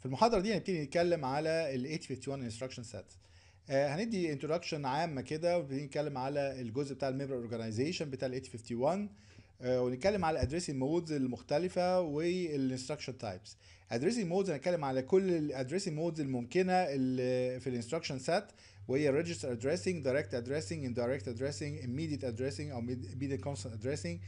في المحاضره دي هنبتدي نتكلم على ال 851 instruction set آه، هندي انترودكشن عامه كده ونبتدي نتكلم على الجزء بتاع الميمبر اورجانيزيشن بتاع ال 851 آه، ونتكلم على الادريسنج مودز المختلفه والانستراكشن تايبس ادريسنج مودز هنتكلم على كل الادريسنج مودز الممكنه اللي في الانستراكشن سيت وهي ريجستر ادريسنج دايركت ادريسنج indirect ادريسنج immediate ادريسنج او immediate constant addressing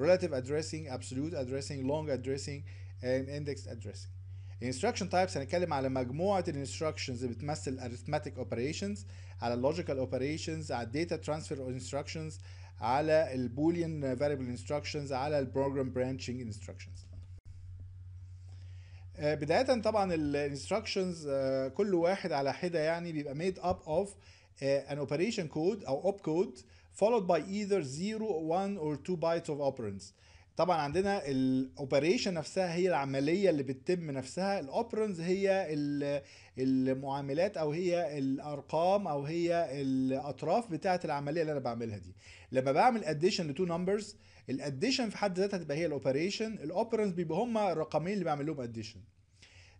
relative addressing absolute addressing long addressing and indexed addressing instruction types هنتكلم على مجموعه instructions اللي بتمثل arithmetic operations على logical operations على data transfer instructions على البوليان variable instructions على البروجرام branching instructions بدايه طبعا instructions كل واحد على حده يعني بيبقى made up of an operation code او op code followed by either 0 1 or 2 bytes of operands طبعا عندنا الاوبريشن نفسها هي العمليه اللي بتتم نفسها الاوبرنز هي المعاملات او هي الارقام او هي الاطراف بتاعه العمليه اللي انا بعملها دي لما بعمل اديشن لتو نمبرز الاديشن في حد ذاتها تبقى هي الاوبريشن الاوبرنز بيبقوا هما الرقمين اللي بعمل لهم اديشن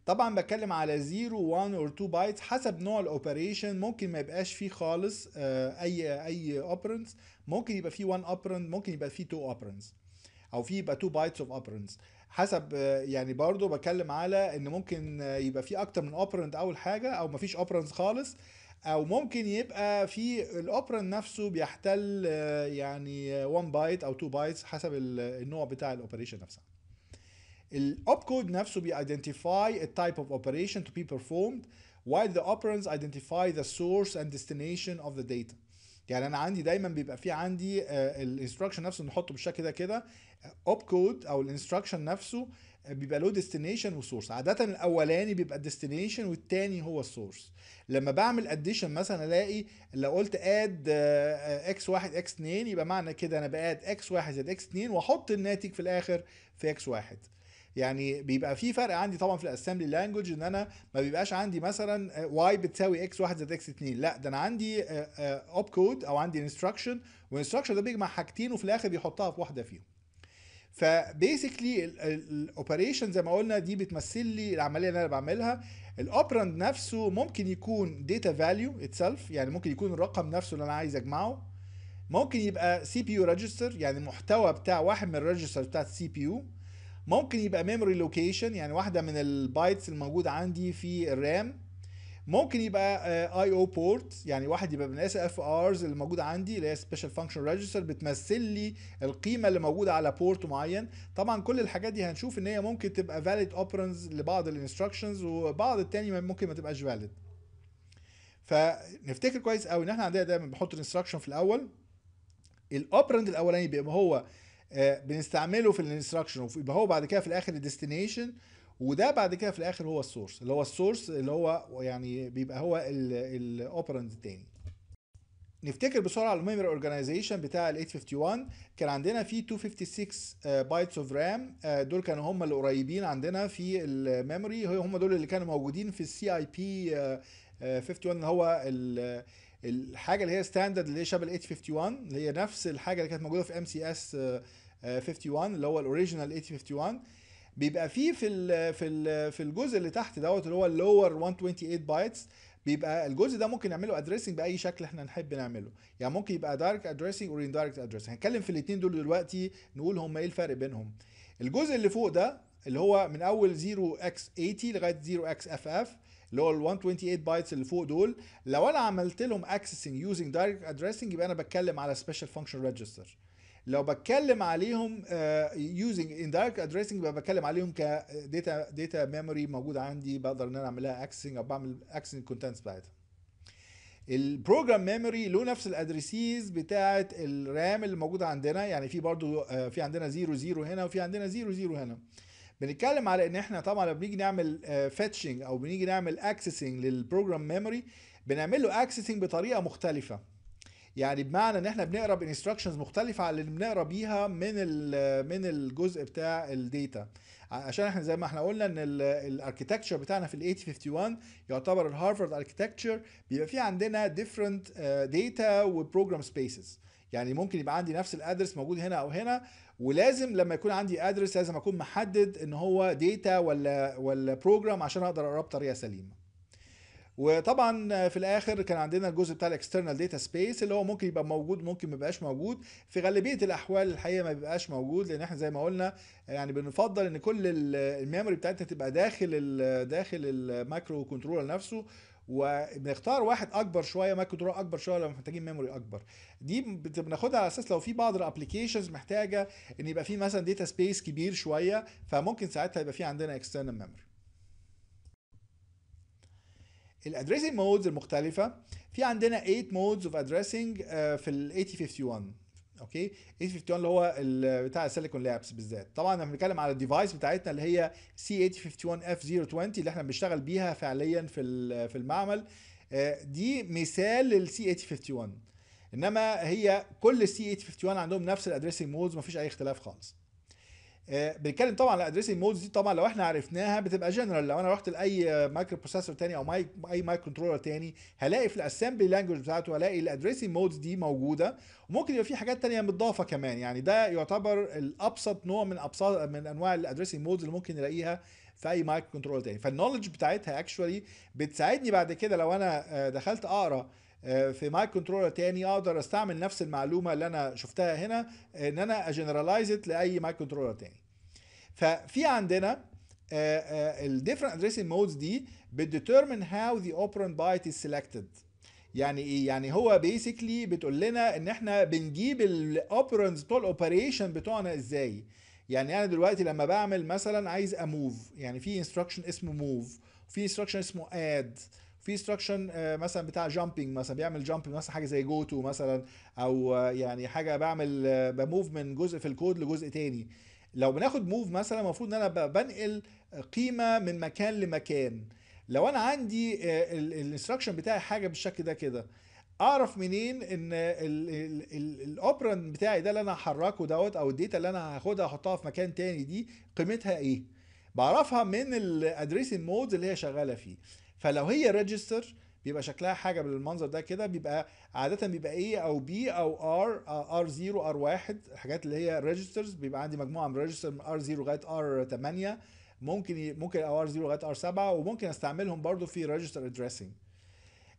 طبعا بتكلم على 0 1 اور 2 بايت حسب نوع الاوبريشن ممكن ما يبقاش فيه خالص آه، اي اي اوبرنز ممكن يبقى فيه 1 اوبرند ممكن يبقى فيه 2 اوبرنز او في يبقى 2 بايتس اوف اوبرنز حسب يعني برضو بتكلم على ان ممكن يبقى في اكتر من اوبرنت اول حاجه او مفيش اوبرنز خالص او ممكن يبقى في الاوبرن نفسه بيحتل يعني 1 بايت او 2 بايتس حسب النوع بتاع الاوبريشن نفسها الاوب كود نفسه بيidentify a type of operation to be performed while the operands identify the source and destination of the data يعني انا عندي دايما بيبقى في عندي آه، الانستراكشن نفسه نحطه بالشكل ده كده اوب آه، كود او الانستراكشن نفسه آه، بيبقى له ديستنيشن وسورس عاده الاولاني بيبقى الديستنيشن والتاني هو السورس لما بعمل اديشن مثلا الاقي لو قلت اد اكس واحد اكس 2 يبقى معنى كده انا باد اكس واحد زائد اكس 2 واحط الناتج في الاخر في اكس واحد يعني بيبقى في فرق عندي طبعا في الاسامبلي لانجوج ان انا ما بيبقاش عندي مثلا واي بتساوي اكس 1 زائد اكس 2 لا ده انا عندي اوب آه، كود آه، او عندي انستراكشن والانستراكشن ده بيجمع حاجتين وفي الاخر بيحطها في واحده فيهم فبيسكلي الاوبريشن زي ما قلنا دي بتمثل لي العمليه اللي انا بعملها الاوبرند نفسه ممكن يكون داتا فاليو اتسلف يعني ممكن يكون الرقم نفسه اللي انا عايز اجمعه ممكن يبقى سي بي يو ريجستر يعني المحتوى بتاع واحد من الريجستر بتاعت السي بي يو ممكن يبقى ميموري لوكيشن يعني واحده من البايتس الموجوده عندي في الرام ممكن يبقى اي او بورت يعني واحد يبقى من اس اف ارز اللي موجوده عندي اللي هي سبيشال فانكشن ريجستر بتمثل لي القيمه اللي موجوده على بورت معين طبعا كل الحاجات دي هنشوف ان هي ممكن تبقى فاليد اوبرنز لبعض الانستراكشنز وبعض التاني ممكن ما تبقاش فاليد فنفتكر كويس قوي ان احنا عندنا دايما بنحط الانستراكشن في الاول الاوبرند الاولاني بيبقى هو آه، بنستعمله في الانستراكشن يبقى هو بعد كده في الاخر الديستنيشن وده بعد كده في الاخر هو السورس اللي هو السورس اللي هو يعني بيبقى هو الاوبرند الثاني نفتكر بسرعه الميموري اورجانيزيشن بتاع ال 851 كان عندنا فيه 256 بايتس اوف رام دول كانوا هم اللي قريبين عندنا في الميموري هم دول اللي كانوا موجودين في السي اي بي 51 اللي هو الحاجه اللي هي ستاندرد اللي هي شبه ال 851 اللي هي نفس الحاجه اللي كانت موجوده في ام سي اس 51 آه، اللي هو الاوريجينال 8051 بيبقى فيه في الـ في الـ في الجزء اللي تحت دوت اللي هو اللور 128 بايتس بيبقى الجزء ده ممكن نعمله ادريسنج باي شكل احنا نحب نعمله يعني ممكن يبقى دايركت ادريسنج اور اندايركت ادريسنج هنتكلم في الاثنين دول دلوقتي نقول هم ايه الفرق بينهم الجزء اللي فوق ده اللي هو من اول 0x80 لغايه 0xff اللي هو ال 128 بايتس اللي فوق دول لو انا عملت لهم اكسسنج يوزنج دايركت ادريسنج يبقى انا بتكلم على سبيشال فانكشن ريجستر لو بتكلم عليهم يوزنج اندايركت ادريسنج بتكلم عليهم كديتا داتا ميموري موجوده عندي بقدر ان انا اعملها اكسسنج او بعمل اكسسنج الكونتنتس بتاعتها البروجرام ميموري له نفس الادريسيز بتاعه الرام اللي موجوده عندنا يعني في برضو آه، في عندنا 00 هنا وفي عندنا 00 هنا بنتكلم على ان احنا طبعا لما بنيجي نعمل فيتشنج آه، او بنيجي نعمل اكسسنج للبروجرام ميموري بنعمل له اكسسنج بطريقه مختلفه يعني بمعنى ان احنا بنقرا بانستراكشنز مختلفه عن اللي بنقرا بيها من من الجزء بتاع الديتا عشان احنا زي ما احنا قلنا ان الاركيتكتشر بتاعنا في ال 8051 يعتبر الهارفارد اركيتكتشر بيبقى فيه عندنا ديفرنت داتا وبروجرام سبيسز يعني ممكن يبقى عندي نفس الادرس موجود هنا او هنا ولازم لما يكون عندي ادرس لازم اكون محدد ان هو داتا ولا ولا بروجرام عشان اقدر اقرا بطريقه سليمه وطبعا في الاخر كان عندنا الجزء بتاع الاكسترنال داتا سبيس اللي هو ممكن يبقى موجود ممكن ما يبقاش موجود في غالبيه الاحوال الحقيقه ما بيبقاش موجود لان احنا زي ما قلنا يعني بنفضل ان كل الميموري بتاعتنا تبقى داخل الـ داخل المايكرو كنترولر نفسه وبنختار واحد اكبر شويه مايكرو كنترولر اكبر شويه لو محتاجين ميموري اكبر دي بناخدها على اساس لو في بعض الابلكيشنز محتاجه ان يبقى في مثلا داتا سبيس كبير شويه فممكن ساعتها يبقى في عندنا اكسترنال ميموري الادريسنج مودز المختلفه في عندنا 8 مودز اوف ادريسنج في ال 8051 اوكي 8051 اللي هو بتاع السيليكون لابس بالذات طبعا احنا بنتكلم على الديفايس بتاعتنا اللي هي سي 8051 اف 020 اللي احنا بنشتغل بيها فعليا في في المعمل آه، دي مثال للسي 8051 انما هي كل السي 851 عندهم نفس الادريسنج مودز مفيش اي اختلاف خالص آه، بنتكلم طبعا على ادريسنج مودز دي طبعا لو احنا عرفناها بتبقى جنرال لو انا رحت لاي مايكرو بروسيسور تاني او ماي اي مايكرو كنترولر تاني هلاقي في الاسمبلي لانجوج بتاعته هلاقي الادريسنج مودز دي موجوده وممكن يبقى في حاجات تانية متضافه كمان يعني ده يعتبر الابسط نوع من ابسط من انواع الادريسنج مودز اللي ممكن نلاقيها في اي مايكرو كنترولر تاني فالنولج بتاعتها اكشولي بتساعدني بعد كده لو انا آه، دخلت اقرا آه، في ماي كنترولر تاني اقدر استعمل نفس المعلومه اللي انا شفتها هنا ان انا اجنرالايز لاي ماي كنترولر تاني ففي عندنا الديفرنت ادريسنج مودز دي بتديترمن هاو ذا اوبرنت بايت از سيلكتد يعني ايه يعني هو بيسكلي بتقول لنا ان احنا بنجيب الاوبرنز بتوع الاوبريشن بتوعنا ازاي يعني انا دلوقتي لما بعمل مثلا عايز اموف يعني في انستراكشن اسمه موف في انستراكشن اسمه اد في استراكشن آه، مثلا بتاع جامبنج مثلا بيعمل جامبنج مثلا حاجه زي جو تو مثلا او آه، يعني حاجه بعمل آه، بموف من جزء في الكود لجزء تاني لو بناخد موف مثلا المفروض ان انا بنقل قيمه من مكان لمكان لو انا عندي الانستراكشن بتاعي حاجه بالشكل ده كده اعرف منين ان الاوبرن بتاعي ده اللي انا هحركه دوت او الداتا اللي انا هاخدها احطها في مكان تاني دي قيمتها ايه بعرفها من الادريسنج مودز اللي هي شغاله فيه فلو هي ريجستر بيبقى شكلها حاجه بالمنظر ده كده بيبقى عاده بيبقى اي او بي او ار ار 0 ار 1 الحاجات اللي هي ريجسترز بيبقى عندي مجموعه من ريجستر من ار 0 لغايه ار 8 ممكن ممكن او ار 0 لغايه ار 7 وممكن استعملهم برضو في ريجستر ادريسنج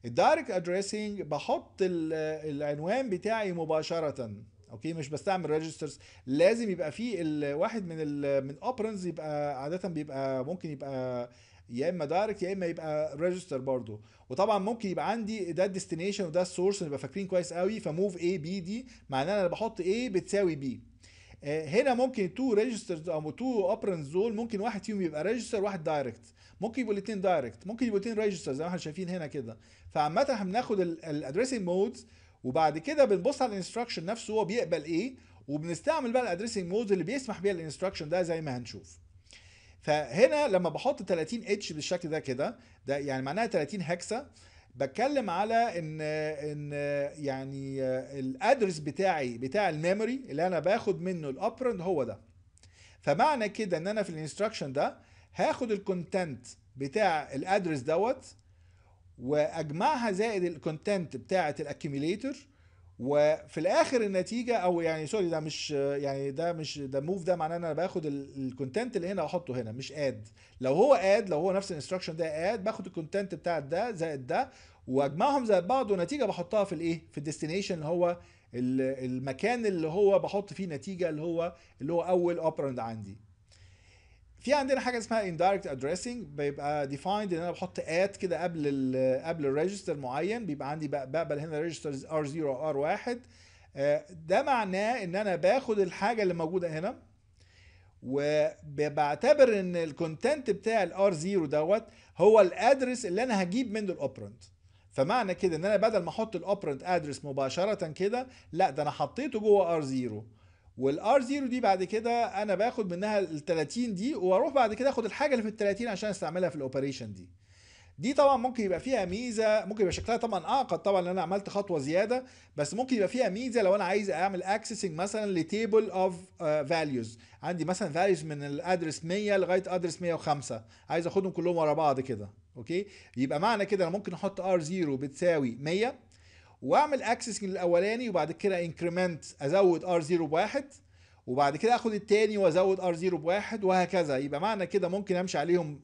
الدايركت ادريسنج بحط العنوان بتاعي مباشره اوكي مش بستعمل ريجسترز لازم يبقى فيه واحد من الـ من اوبرنز يبقى عاده بيبقى ممكن يبقى يا اما دايركت يا اما يبقى ريجستر برضو وطبعا ممكن يبقى عندي ده الديستنيشن وده السورس نبقى فاكرين كويس قوي فموف اي بي دي معناه انا بحط اي بتساوي بي آه، هنا ممكن تو ريجسترز او تو اوبرنز دول ممكن واحد فيهم يبقى ريجستر واحد دايركت ممكن يبقوا الاثنين دايركت ممكن يبقوا الاثنين ريجستر زي ما احنا شايفين هنا كده فعامه احنا بناخد الادريسنج مودز وبعد كده بنبص على الانستراكشن نفسه هو بيقبل ايه وبنستعمل بقى الادريسنج مودز اللي بيسمح بيها الانستراكشن ده زي ما هنشوف فهنا لما بحط 30 اتش بالشكل ده كده ده يعني معناها 30 هكسه بتكلم على ان ان يعني الادرس بتاعي بتاع الميموري اللي انا باخد منه الابرند هو ده فمعنى كده ان انا في الانستراكشن ده هاخد الكونتنت بتاع الادرس دوت واجمعها زائد الكونتنت بتاعه الاكيميليتر وفي الاخر النتيجه او يعني سوري ده مش يعني ده مش ده موف ده معناه ان انا باخد الكونتنت اللي هنا واحطه هنا مش اد لو هو اد لو هو نفس الانستراكشن ده اد باخد الكونتنت بتاع ده زائد ده واجمعهم زائد بعض ونتيجه بحطها في الايه في الديستنيشن اللي هو المكان اللي هو بحط فيه نتيجه اللي هو اللي هو اول اوبرند عندي في عندنا حاجه اسمها indirect addressing بيبقى defined ان انا بحط ات كده قبل الـ قبل الريجستر معين بيبقى عندي بقبل هنا ريجسترز r0 r1 ده معناه ان انا باخد الحاجه اللي موجوده هنا وبعتبر ان الكونتنت بتاع الار 0 دوت هو الادرس اللي انا هجيب منه الاوبرنت فمعنى كده ان انا بدل ما احط الاوبرنت ادرس مباشره كده لا ده انا حطيته جوه ار 0 والار 0 دي بعد كده انا باخد منها ال 30 دي واروح بعد كده اخد الحاجه اللي في ال 30 عشان استعملها في الاوبريشن دي دي طبعا ممكن يبقى فيها ميزه ممكن يبقى شكلها طبعا اعقد طبعا لان انا عملت خطوه زياده بس ممكن يبقى فيها ميزه لو انا عايز اعمل اكسسنج مثلا لتيبل اوف فاليوز عندي مثلا فاليوز من الادرس 100 لغايه ادرس 105 عايز اخدهم كلهم ورا بعض كده اوكي يبقى معنى كده انا ممكن احط ار 0 بتساوي 100 واعمل اكسس للاولاني وبعد كده انكريمنت ازود ار 0 بواحد وبعد كده اخد الثاني وازود ار 0 بواحد وهكذا يبقى معنى كده ممكن امشي عليهم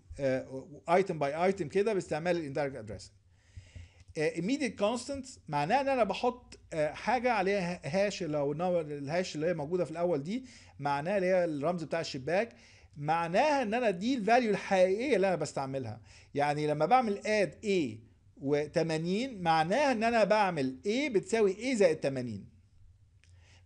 ايتم باي ايتم كده باستعمال الاندايركت ادريس آه، immediate كونستنت معناها ان انا بحط آه، حاجه عليها هاش لو الهاش اللي هي موجوده في الاول دي معناها اللي هي الرمز بتاع الشباك معناها ان انا دي الفاليو الحقيقيه اللي انا بستعملها يعني لما بعمل اد ايه و80 معناها ان انا بعمل A بتساوي A زائد 80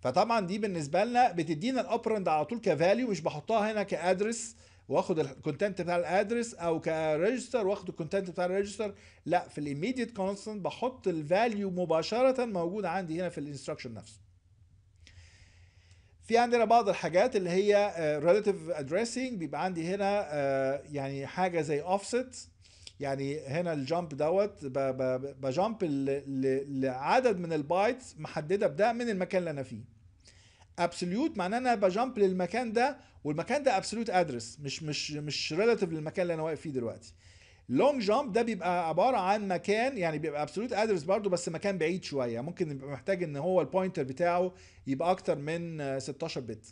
فطبعا دي بالنسبه لنا بتدينا الاوبرند على طول كفاليو مش بحطها هنا كادرس واخد الكونتنت بتاع الادرس او كريجستر واخد الكونتنت بتاع الريجستر لا في الايميديت كونستنت بحط الفاليو مباشره موجود عندي هنا في الانستراكشن نفسه في عندنا بعض الحاجات اللي هي آه، relative addressing بيبقى عندي هنا آه، يعني حاجه زي offset يعني هنا الجامب دوت بجامب لعدد من البايتس محدده بده من المكان اللي انا فيه ابسوليوت معناه انا بجامب للمكان ده والمكان ده ابسوليوت ادرس مش مش مش ريلاتيف للمكان اللي انا واقف فيه دلوقتي لونج جامب ده بيبقى عباره عن مكان يعني بيبقى ابسولوت ادرس برضو بس مكان بعيد شويه ممكن يبقى محتاج ان هو البوينتر بتاعه يبقى اكتر من 16 بت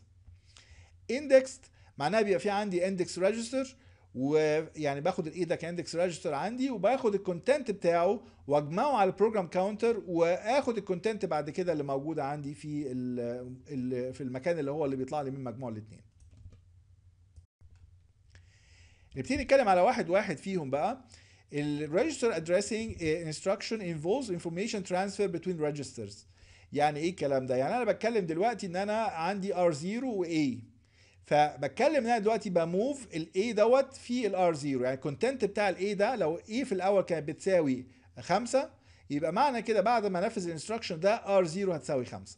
اندكست معناها بيبقى في عندي اندكس ريجستر ويعني باخد ده كاندكس ريجستر عندي وباخد الكونتنت بتاعه واجمعه على البروجرام كاونتر واخد الكونتنت بعد كده اللي موجوده عندي في في المكان اللي هو اللي بيطلع لي من مجموع الاثنين نبتدي نتكلم على واحد واحد فيهم بقى الريجستر addressing instruction involves information transfer between registers يعني ايه الكلام ده يعني انا بتكلم دلوقتي ان انا عندي R0 و A فبتكلم ان انا دلوقتي بموف الاي دوت في الار 0 يعني الكونتنت بتاع الاي ده لو اي في الاول كانت بتساوي 5 يبقى معنى كده بعد ما انفذ الانستراكشن ده ار 0 هتساوي 5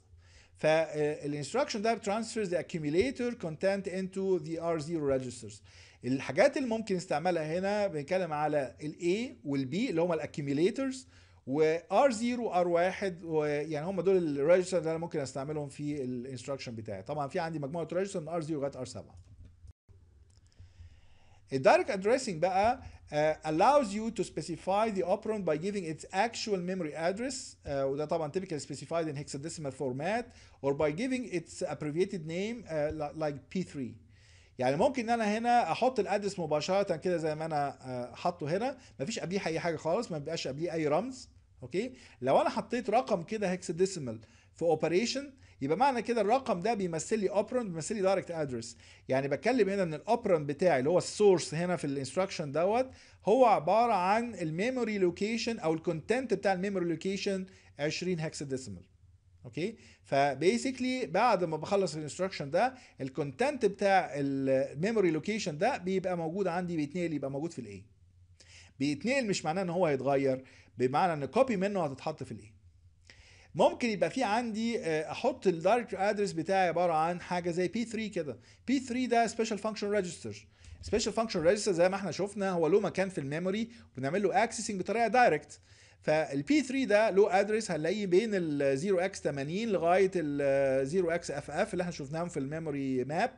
فالانستراكشن ده ترانسفيرز ذا accumulator content into the R0 registers الحاجات اللي ممكن نستعملها هنا بنتكلم على الاي A B اللي هما الاكيوميليتورز accumulators وار 0 ار 1 ويعني هم دول الريجستر اللي انا ممكن استعملهم في الانستراكشن بتاعي طبعا في عندي مجموعه ريجستر من ار 0 لغايه ار 7 الدايركت ادريسنج بقى Uh, allows you to specify the operand by giving its actual memory address uh, وده طبعا typically specified in hexadecimal format or by giving its abbreviated name uh, like P3 يعني ممكن ان انا هنا احط الادرس مباشره كده زي ما انا حاطه هنا مفيش قبليه اي حاجه خالص ما بيبقاش قبليه اي رمز اوكي لو انا حطيت رقم كده هيكس ديسيمال في اوبريشن يبقى معنى كده الرقم ده بيمثل لي اوبرند بيمثل لي دايركت ادرس يعني بتكلم هنا ان الاوبرند بتاعي اللي هو السورس هنا في الانستراكشن دوت هو عباره عن الميموري لوكيشن او الكونتنت بتاع الميموري لوكيشن 20 ديسيمال اوكي فبيسكلي بعد ما بخلص الانستراكشن ده الكونتنت بتاع الميموري لوكيشن ده بيبقى موجود عندي بيتنقل يبقى موجود في الايه بيتنقل مش معناه ان هو هيتغير بمعنى ان كوبي منه هتتحط في الايه ممكن يبقى في عندي آه، احط الدايركت ادرس بتاعي عباره عن حاجه زي بي 3 كده بي 3 ده سبيشال فانكشن ريجستر سبيشال فانكشن ريجستر زي ما احنا شفنا هو له مكان في الميموري وبنعمل له اكسسنج بطريقه دايركت فالبي 3 ده له ادرس هنلاقيه بين ال 0 x 80 لغايه ال 0 x اف اف اللي احنا شفناهم في الميموري ماب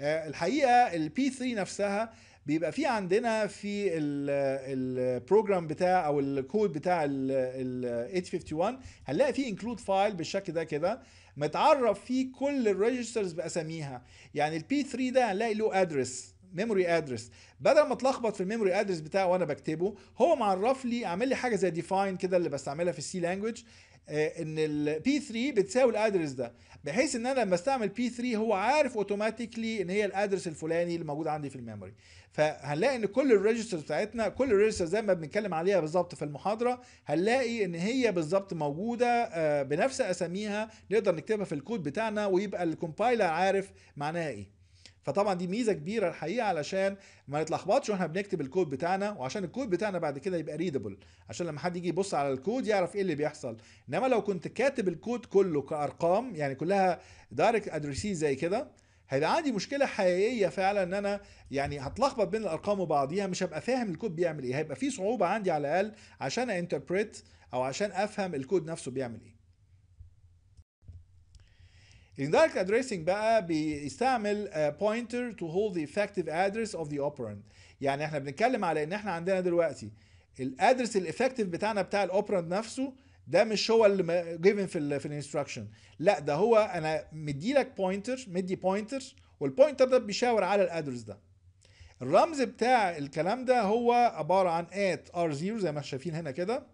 آه، الحقيقه البي 3 نفسها بيبقى في عندنا في البروجرام بتاع او الكود بتاع ال 851 هنلاقي فيه انكلود فايل بالشكل ده كده متعرف فيه كل الريجسترز باساميها يعني البي 3 ده هنلاقي له ادرس ميموري ادرس بدل ما اتلخبط في الميموري ادرس بتاعه وانا بكتبه هو معرف لي عامل لي حاجه زي ديفاين كده اللي بستعملها في السي لانجوج آه، ان البي 3 بتساوي الادرس ده بحيث ان انا لما استعمل بي 3 هو عارف اوتوماتيكلي ان هي الادرس الفلاني اللي موجود عندي في الميموري فهنلاقي ان كل الريجستر بتاعتنا كل الريجستر زي ما بنتكلم عليها بالظبط في المحاضره هنلاقي ان هي بالظبط موجوده آه، بنفس اساميها نقدر نكتبها في الكود بتاعنا ويبقى الكومبايلر عارف معناها ايه فطبعا دي ميزه كبيره الحقيقه علشان ما نتلخبطش واحنا بنكتب الكود بتاعنا وعشان الكود بتاعنا بعد كده يبقى ريدبل عشان لما حد يجي يبص على الكود يعرف ايه اللي بيحصل انما لو كنت كاتب الكود كله كارقام يعني كلها دايركت ادريسيز زي كده هيبقى عندي مشكله حقيقيه فعلا ان انا يعني هتلخبط بين الارقام وبعضيها مش هبقى فاهم الكود بيعمل ايه هيبقى في صعوبه عندي على الاقل عشان انتربريت او عشان افهم الكود نفسه بيعمل ايه indirect addressing بقى بيستعمل آه, pointer to hold the effective address of the operand يعني احنا بنتكلم على ان احنا عندنا دلوقتي الادرس الافكتيف بتاعنا بتاع الاوبرانت نفسه ده مش هو اللي جيفن في ال في الانستراكشن لا ده هو انا مدي لك بوينتر مدي بوينتر والبوينتر ده بيشاور على الادرس ده الرمز بتاع الكلام ده هو عباره عن ات ار 0 زي ما احنا شايفين هنا كده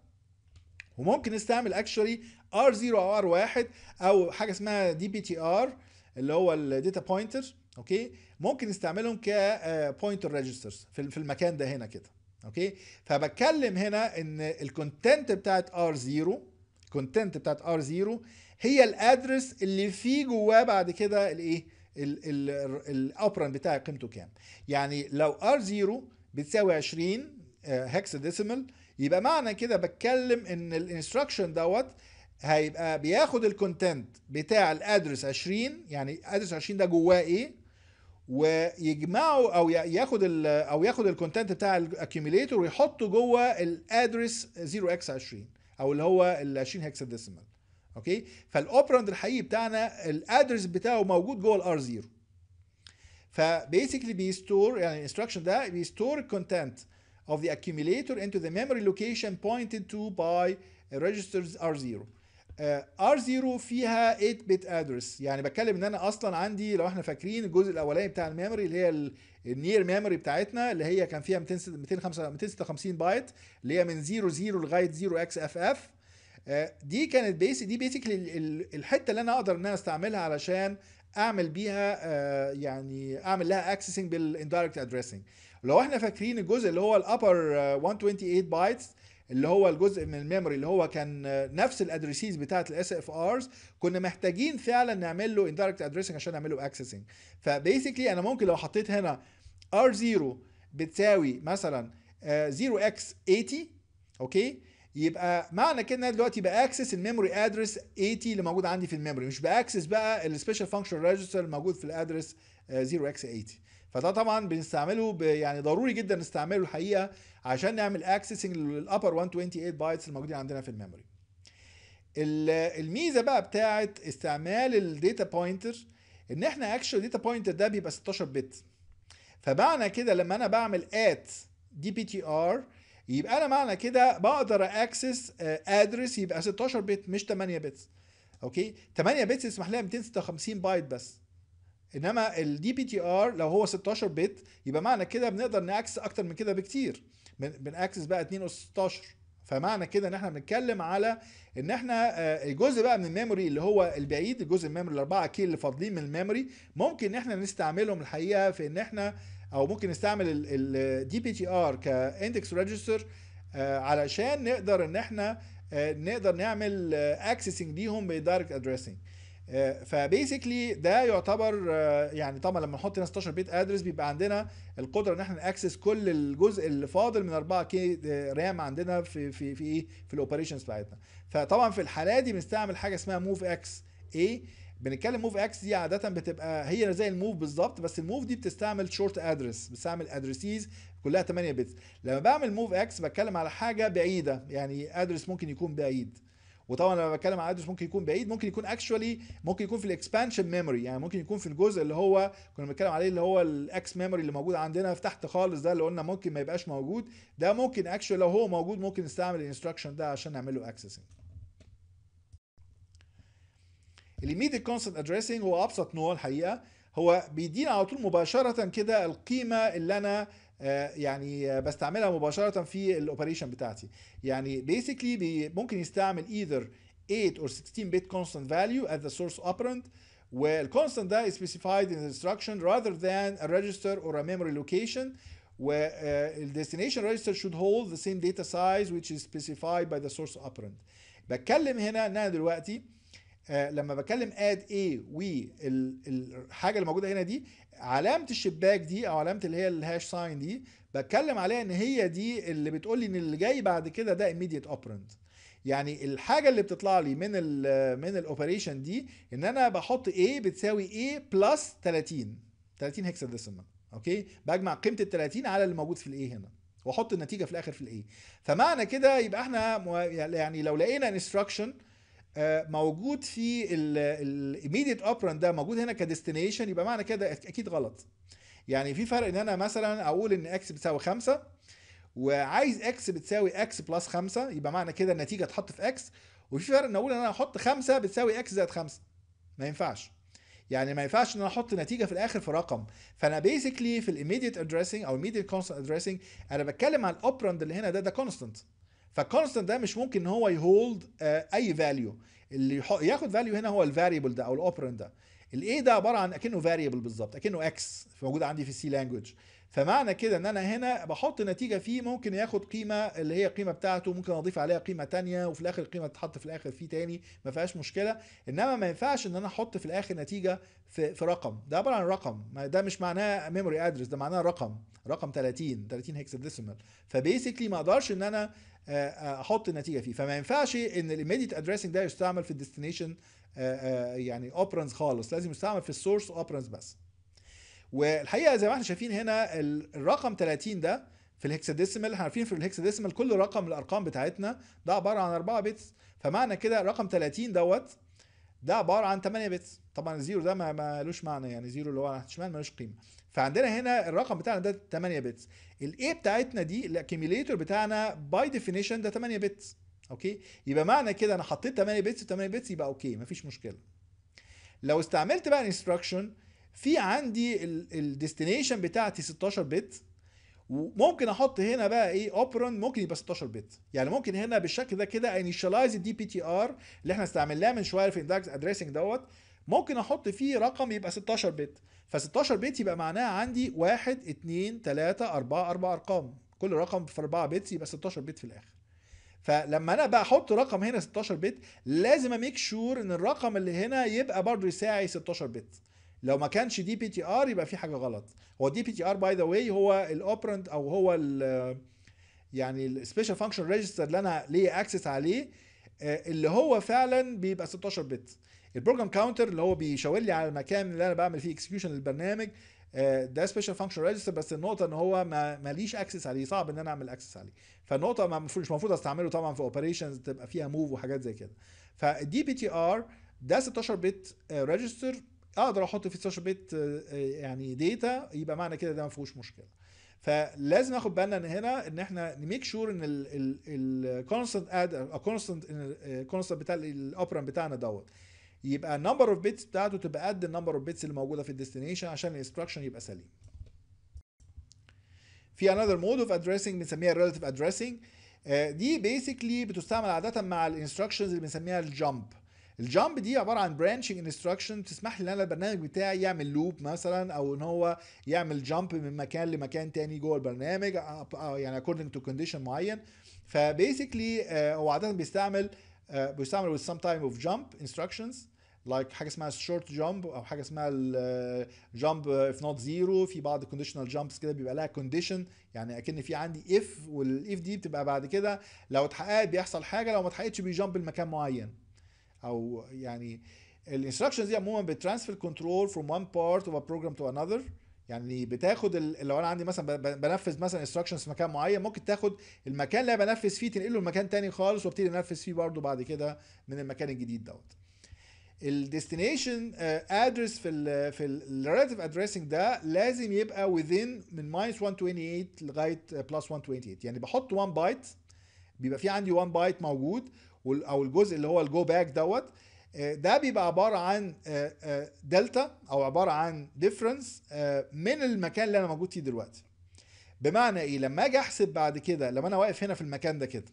وممكن نستعمل اكشولي ار 0 او ار 1 او حاجه اسمها دي بي تي ار اللي هو الداتا بوينتر اوكي ممكن نستعملهم كبوينتر ريجسترز في المكان ده هنا كده اوكي فبتكلم هنا ان الكونتنت بتاعت ار 0 الكونتنت بتاعت ار 0 هي الادرس اللي فيه جواه بعد كده الايه الاوبرن بتاعي قيمته كام يعني لو ار 0 بتساوي 20 هكسا ديسيمال يبقى معنى كده بتكلم ان الانستراكشن دوت هيبقى بياخد الكونتنت بتاع الادرس 20 يعني ادرس 20 ده جواه ايه ويجمعه او ياخد او ياخد الكونتنت بتاع الاكيوميليتور ويحطه جوه الادرس 0x20 او اللي هو ال 20 هكسا ديسيمال اوكي فالاوبراند الحقيقي بتاعنا الادرس بتاعه موجود جوه الار 0 فبيسكلي بيستور يعني الانستراكشن ده بيستور الكونتنت of the accumulator into the memory location pointed to by registers R0 uh, R0 فيها 8 bit address يعني بتكلم ان انا اصلا عندي لو احنا فاكرين الجزء الاولاني بتاع الميموري اللي هي النير ميموري بتاعتنا اللي هي كان فيها 256 بايت اللي هي من 00 لغايه 0 اكس اف اف دي كانت بيس دي بيسكلي الحته اللي انا اقدر ان انا استعملها علشان اعمل بيها uh, يعني اعمل لها اكسسنج بالاندايركت ادريسنج لو احنا فاكرين الجزء اللي هو الابر 128 آه، بايتس اللي هو الجزء من الميموري اللي هو كان آه، نفس الادريسيز بتاعت الاس اف ارز كنا محتاجين فعلا نعمل له اندايركت ادريسنج عشان نعمل له اكسسنج فبيسكلي انا ممكن لو حطيت هنا ار 0 بتساوي مثلا 0 اكس 80 اوكي يبقى معنى كده ان انا دلوقتي باكسس الميموري ادرس 80 اللي موجود عندي في الميموري مش باكسس بقى السبيشال فانكشن ريجستر الموجود في الادرس 0 اكس 80 فده طبعا بنستعمله يعني ضروري جدا نستعمله الحقيقه عشان نعمل اكسسنج للابر 128 بايتس الموجودين عندنا في الميموري الميزه بقى بتاعه استعمال الداتا بوينتر ان احنا اكشوال داتا بوينتر ده بيبقى 16 بت فمعنى كده لما انا بعمل ات دي بي تي ار يبقى انا معنى كده بقدر اكسس ادرس آه، يبقى 16 بت مش 8 بت اوكي 8 بت يسمح لها 256 بايت بس انما الدي بي تي ار لو هو 16 بت يبقى معنى كده بنقدر ناكسس اكتر من كده بكتير بناكسس بقى 2 اس 16 فمعنى كده ان احنا بنتكلم على ان احنا آه، الجزء بقى من الميموري اللي هو البعيد الجزء الميموري ال 4 كي اللي فاضلين من الميموري ممكن ان احنا نستعملهم الحقيقه في ان احنا او ممكن نستعمل الدي بي تي ار كاندكس ريجستر علشان نقدر ان احنا آه، نقدر نعمل اكسسنج آه، ليهم بدايركت ادريسنج فبيسكلي ده يعتبر يعني طبعا لما نحط هنا 16 بيت ادرس بيبقى عندنا القدره ان احنا ناكسس كل الجزء اللي فاضل من 4 كي رام عندنا في في في ايه في الاوبريشنز بتاعتنا فطبعا في الحاله دي بنستعمل حاجه اسمها موف اكس ايه بنتكلم موف اكس دي عاده بتبقى هي زي الموف بالظبط بس الموف دي بتستعمل شورت ادرس بتستعمل ادرسيز كلها 8 بت لما بعمل موف اكس بتكلم على حاجه بعيده يعني ادرس ممكن يكون بعيد وطبعا لما بتكلم عن ادرس ممكن يكون بعيد ممكن يكون اكشوالي ممكن يكون في الاكسبانشن ميموري يعني ممكن يكون في الجزء اللي هو كنا بنتكلم عليه اللي هو الاكس ميموري اللي موجود عندنا في تحت خالص ده اللي قلنا ممكن ما يبقاش موجود ده ممكن اكشوالي لو هو موجود ممكن نستعمل الانستراكشن ده عشان نعمل له اكسسنج الايميديت كونستنت ادريسنج هو ابسط نوع الحقيقه هو بيدينا على طول مباشره كده القيمه اللي انا يعني بستعملها مباشره في الاوبريشن بتاعتي يعني بيسكلي ممكن يستعمل either 8 or 16 bit constant value as the source operand والconstant ده is specified in the instruction rather than a register or a memory location وال destination register should hold the same data size which is specified by the source operand بتكلم هنا ان انا دلوقتي آه لما بكلم اد A والحاجه اللي موجوده هنا دي علامه الشباك دي او علامه اللي هي الهاش ساين دي بتكلم عليها ان هي دي اللي بتقول لي ان اللي جاي بعد كده ده ايميديت اوبرنت يعني الحاجه اللي بتطلع لي من ال من الاوبريشن دي ان انا بحط A بتساوي A بلس 30 30 هكساديسيمال اوكي بجمع قيمه ال 30 على اللي موجود في الايه هنا واحط النتيجه في الاخر في الايه فمعنى كده يبقى احنا يعني لو لقينا انستراكشن آه، موجود في الايميديت اوبرن ده موجود هنا كديستنيشن يبقى معنى كده اكيد غلط يعني في فرق ان انا مثلا اقول ان اكس بتساوي 5 وعايز اكس بتساوي اكس بلس 5 يبقى معنى كده النتيجه تحط في اكس وفي فرق ان اقول ان انا احط 5 بتساوي اكس زائد 5 ما ينفعش يعني ما ينفعش ان انا احط نتيجه في الاخر في رقم فانا بيسكلي في الايميديت ادريسنج او الايميديت كونستنت ادريسنج انا بتكلم على الاوبرند اللي هنا ده ده كونستنت فالكونستنت ده مش ممكن ان هو يهولد آه، اي فاليو اللي ياخد فاليو هنا هو الفاريبل ده او الاوبرن ده الاي ده عباره عن اكنه فاريبل بالظبط اكنه اكس موجود عندي في السي لانجوج فمعنى كده ان انا هنا بحط نتيجه فيه ممكن ياخد قيمه اللي هي القيمه بتاعته ممكن اضيف عليها قيمه تانية وفي الاخر القيمه تتحط في الاخر فيه تاني ما فيهاش مشكله انما ما ينفعش ان انا احط في الاخر نتيجه في, في رقم ده عباره عن رقم ده مش معناه ميموري ادرس ده معناه رقم رقم 30 30 هكسا ديسيمال فبيسكلي ما اقدرش ان انا احط النتيجه فيه فما ينفعش ان الايميديت ادريسنج ده يستعمل في الديستنيشن آه، آه، يعني اوبرنز خالص لازم يستعمل في السورس اوبرنز بس والحقيقه زي ما احنا شايفين هنا الرقم 30 ده في الهكساديسيمال احنا عارفين في الهكساديسيمال كل رقم الارقام بتاعتنا ده عباره عن 4 بتس فمعنى كده رقم 30 دوت ده عباره عن 8 بتس طبعا الزيرو ده ما ملوش معنى يعني زيرو اللي هو على الشمال ملوش قيمه فعندنا هنا الرقم بتاعنا ده 8 بتس الاي بتاعتنا دي الاكيميليتور بتاعنا باي ديفينيشن ده 8 بتس اوكي يبقى معنى كده انا حطيت 8 بتس 8 بتس يبقى اوكي مفيش مشكله لو استعملت بقى الانستراكشن في عندي الديستنيشن بتاعتي 16 بت وممكن احط هنا بقى ايه اوبرون ممكن يبقى 16 بت يعني ممكن هنا بالشكل ده كده انيشاليز الدي بي تي ار اللي احنا استعملناه من شويه في اندكس ادريسنج دوت ممكن احط فيه رقم يبقى 16 بت ف16 بت يبقى معناها عندي 1 2 3 4 4 ارقام كل رقم في 4 بت يبقى 16 بت في الاخر فلما انا بقى احط رقم هنا 16 بت لازم اميك شور ان الرقم اللي هنا يبقى برضه يساعي 16 بت لو ما كانش دي بي تي ار يبقى في حاجه غلط هو دي بي تي ار باي ذا واي هو الاوبرنت او هو الـ يعني السبيشال فانكشن ريجستر اللي انا ليا اكسس عليه آه، اللي هو فعلا بيبقى 16 بت البروجرام كاونتر اللي هو بيشاور لي على المكان اللي انا بعمل فيه اكسكيوشن للبرنامج آه، ده سبيشال فانكشن ريجستر بس النقطه ان هو ما ماليش اكسس عليه صعب ان انا اعمل اكسس عليه فالنقطه ما مش المفروض استعمله طبعا في اوبريشنز تبقى فيها موف وحاجات زي كده فالدي بي تي ار ده 16 بت ريجستر اقدر احط فيه 16 بت يعني ديتا يبقى معنى كده ده ما فيهوش مشكله فلازم ناخد بالنا ان هنا ان احنا نميك شور ان الكونستنت اد الكونستنت الكونستنت بتاع الاوبرام بتاعنا دوت يبقى النمبر اوف بيتس بتاعته تبقى قد النمبر اوف بيتس اللي موجوده في الديستنيشن عشان الانستراكشن يبقى سليم في another mode of addressing بنسميها relative addressing آه، دي basically بتستعمل عادة مع الانستراكشنز اللي بنسميها الجامب الجامب دي عباره عن برانشنج انستراكشن تسمح لي ان انا البرنامج بتاعي يعمل لوب مثلا او ان هو يعمل جامب من مكان لمكان تاني جوه البرنامج يعني اكوردنج تو كونديشن معين فبيسكلي آه، هو عاده بيستعمل آه، بيستعمل with some type of jump instructions لايك like حاجه اسمها الشورت jump او حاجه اسمها آه، jump اف نوت زيرو في بعض الكونديشنال jumps كده بيبقى لها كونديشن يعني اكن في عندي اف والاف دي بتبقى بعد كده لو اتحققت بيحصل حاجه لو ما اتحققتش بيجامب لمكان معين او يعني الانستراكشنز دي عموما بترانسفير كنترول فروم وان بارت اوف ا بروجرام تو انذر يعني بتاخد لو انا عندي مثلا بنفذ مثلا انستراكشنز في مكان معين ممكن تاخد المكان اللي بنفذ فيه تنقله لمكان تاني خالص وابتدي انفذ فيه برضه بعد كده من المكان الجديد دوت الديستنيشن ادرس آه، في الـ في الريلاتيف ادريسنج ده لازم يبقى within من ماينس 128 لغايه بلس 128 يعني بحط 1 بايت بيبقى في عندي 1 بايت موجود او الجزء اللي هو الجو باك دوت آه، ده بيبقى عباره عن آه، آه، دلتا او عباره عن ديفرنس من المكان اللي انا موجود فيه دلوقتي بمعنى ايه لما اجي احسب بعد كده لما انا واقف هنا في المكان ده كده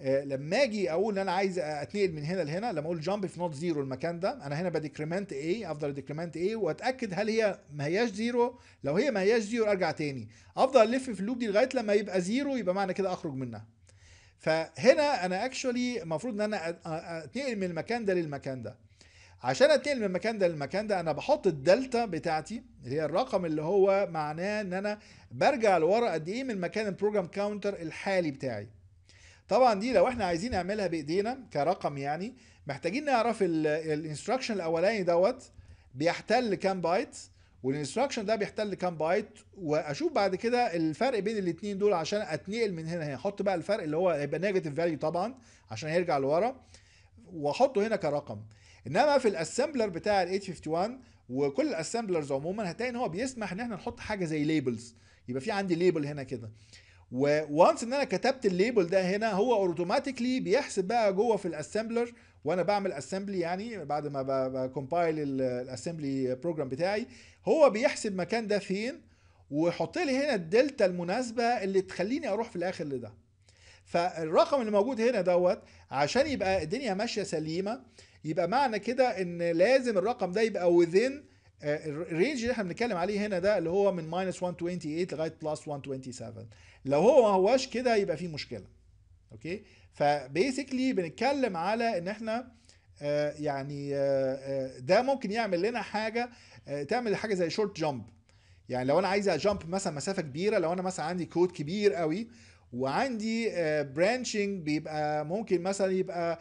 لما اجي اقول ان انا عايز اتنقل من هنا لهنا لما اقول جامب في نوت زيرو المكان ده انا هنا بديكريمنت ايه افضل ديكريمنت ايه واتاكد هل هي ما هياش زيرو لو هي ما هياش زيرو ارجع تاني افضل الف في اللوب دي لغايه لما يبقى زيرو يبقى معنى كده اخرج منها فهنا انا اكشولي المفروض ان انا اتنقل من المكان ده للمكان ده عشان اتنقل من المكان ده للمكان ده انا بحط الدلتا بتاعتي اللي هي الرقم اللي هو معناه ان انا برجع لورا قد ايه من مكان البروجرام كاونتر الحالي بتاعي طبعا دي لو احنا عايزين نعملها بايدينا كرقم يعني محتاجين نعرف الانستراكشن الاولاني دوت بيحتل كام بايت والانستراكشن ده بيحتل كام بايت واشوف بعد كده الفرق بين الاثنين دول عشان اتنقل من هنا هنا احط بقى الفرق اللي هو هيبقى نيجاتيف فاليو طبعا عشان هيرجع لورا واحطه هنا كرقم انما في الاسمبلر بتاع ال 851 وكل الاسمبلرز عموما هتلاقي ان هو بيسمح ان احنا نحط حاجه زي ليبلز يبقى في عندي ليبل هنا كده وانس ان انا كتبت الليبل ده هنا هو اوتوماتيكلي بيحسب بقى جوه في الاسمبلر وانا بعمل اسامبلي يعني بعد ما بكمبايل الاسمبلي بروجرام بتاعي هو بيحسب مكان ده فين ويحط لي هنا الدلتا المناسبه اللي تخليني اروح في الاخر لده فالرقم اللي موجود هنا دوت عشان يبقى الدنيا ماشيه سليمه يبقى معنى كده ان لازم الرقم ده يبقى وذين آه، الرينج اللي احنا بنتكلم عليه هنا ده اللي هو من ماينس 128 لغايه بلس 127 لو هو ما هواش كده يبقى في مشكله اوكي فبيسكلي بنتكلم على ان احنا آه، يعني آه، آه، ده ممكن يعمل لنا حاجه تعمل حاجه زي شورت جامب يعني لو انا عايز اجامب مثلا مسافه كبيره لو انا مثلا عندي كود كبير قوي وعندي برانشنج بيبقى ممكن مثلا يبقى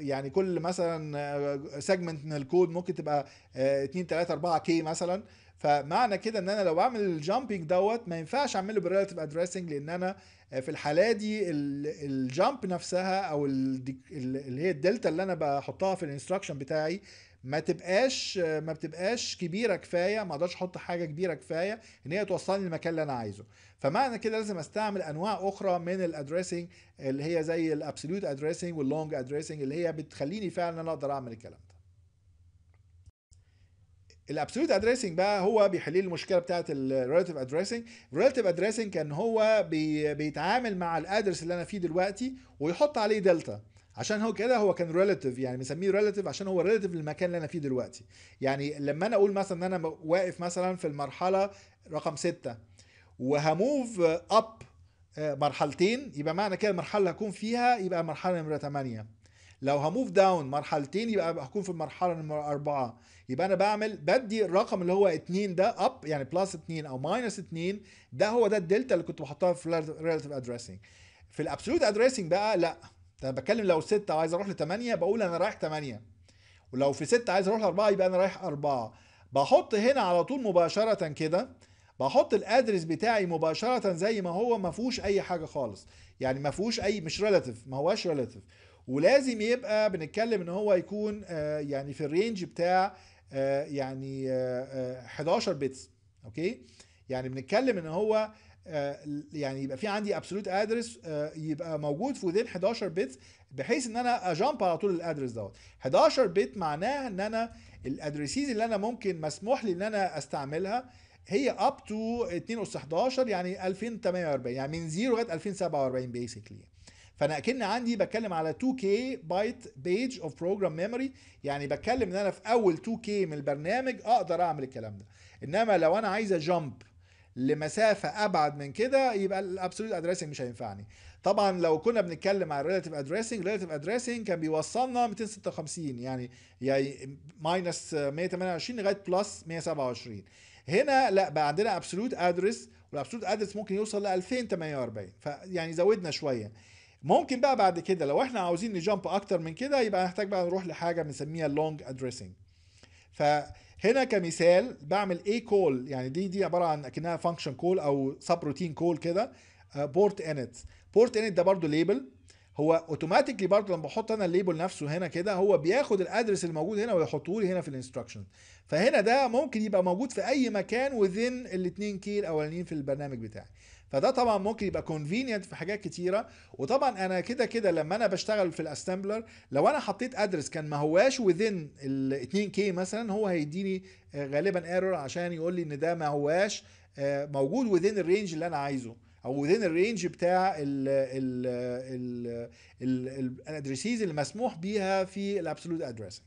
يعني كل مثلا سيجمنت من الكود ممكن تبقى 2 3 4 كي مثلا فمعنى كده ان انا لو بعمل الجامبنج دوت ما ينفعش اعمله بالريلاتيف ادريسنج لان انا آه، في الحاله دي الجامب نفسها او اللي هي الدلتا اللي انا بحطها في الانستراكشن بتاعي ما تبقاش آه، ما بتبقاش كبيره كفايه ما اقدرش احط حاجه كبيره كفايه ان هي توصلني للمكان اللي انا عايزه فمعنى كده لازم استعمل انواع اخرى من الادريسنج اللي هي زي الابسوليوت ادريسنج واللونج ادريسنج اللي هي بتخليني فعلا انا اقدر اعمل الكلام الابسولوت ادريسنج بقى هو بيحل لي المشكله بتاعه الريلاتيف ادريسنج الريلاتيف ادريسنج كان هو بي بيتعامل مع الادرس اللي انا فيه دلوقتي ويحط عليه دلتا عشان هو كده هو كان ريلاتيف يعني بنسميه ريلاتيف عشان هو ريلاتيف للمكان اللي انا فيه دلوقتي يعني لما انا اقول مثلا ان انا واقف مثلا في المرحله رقم 6 وهموف اب مرحلتين يبقى معنى كده المرحله اللي هكون فيها يبقى مرحله نمره 8 لو هموف داون مرحلتين يبقى هكون في المرحله نمرة اربعه يبقى انا بعمل بدي الرقم اللي هو 2 ده اب يعني بلس 2 او ماينس 2 ده هو ده الدلتا اللي كنت بحطها في الريلاتيف ادريسنج في الابسولوت ادريسنج بقى لا انا بتكلم لو 6 عايز اروح ل 8 بقول انا رايح 8 ولو في 6 عايز اروح ل 4 يبقى انا رايح 4 بحط هنا على طول مباشره كده بحط الادرس بتاعي مباشره زي ما هو ما فيهوش اي حاجه خالص يعني ما فيهوش اي مش ريلاتيف ما هواش ريلاتيف ولازم يبقى بنتكلم ان هو يكون آه، يعني في الرينج بتاع آه، يعني 11 آه، بيتس اوكي يعني بنتكلم ان هو يعني يبقى في عندي ابسولوت ادرس يبقى موجود في وذين 11 بت بحيث ان انا اجامب على طول الادرس دوت 11 بت معناها ان انا الادريسيز اللي انا ممكن مسموح لي ان انا استعملها هي اب تو 2 اس 11 يعني 2048 يعني من 0 لغايه 2047 بيسكلي فانا اكن عندي بتكلم على 2K بايت بيج اوف بروجرام ميموري يعني بتكلم ان انا في اول 2K من البرنامج اقدر اعمل الكلام ده انما لو انا عايز اجامب لمسافه ابعد من كده يبقى الابسولوت ادريسنج مش هينفعني طبعا لو كنا بنتكلم على الريلاتيف ادريسنج الريلاتيف ادريسنج كان بيوصلنا 256 يعني يعني ماينس 128 لغايه بلس 127 هنا لا بقى عندنا ابسولوت ادرس والابسولوت ادرس ممكن يوصل ل 2048 فيعني زودنا شويه ممكن بقى بعد كده لو احنا عاوزين نجامب اكتر من كده يبقى هنحتاج بقى نروح لحاجه بنسميها لونج ادريسنج فهنا كمثال بعمل اي كول يعني دي دي عباره عن اكنها فانكشن كول او سب روتين كول كده بورت انت بورت انت ده برضو ليبل هو اوتوماتيكلي برضه لما بحط انا الليبل نفسه هنا كده هو بياخد الادرس الموجود هنا ويحطه لي هنا في الانستراكشن فهنا ده ممكن يبقى موجود في اي مكان وذين ال 2 كي الاولانيين في البرنامج بتاعي فده طبعا ممكن يبقى كونفينينت في حاجات كتيره وطبعا انا كده كده لما انا بشتغل في الاستمبلر لو انا حطيت ادرس كان ما هواش وذين ال 2 كي مثلا هو هيديني غالبا ايرور عشان يقول لي ان ده ما هواش آه، موجود وذين الرينج اللي انا عايزه او within الرينج بتاع ال ال ال الادريسيز اللي مسموح بيها في الابسولوت ادريسنج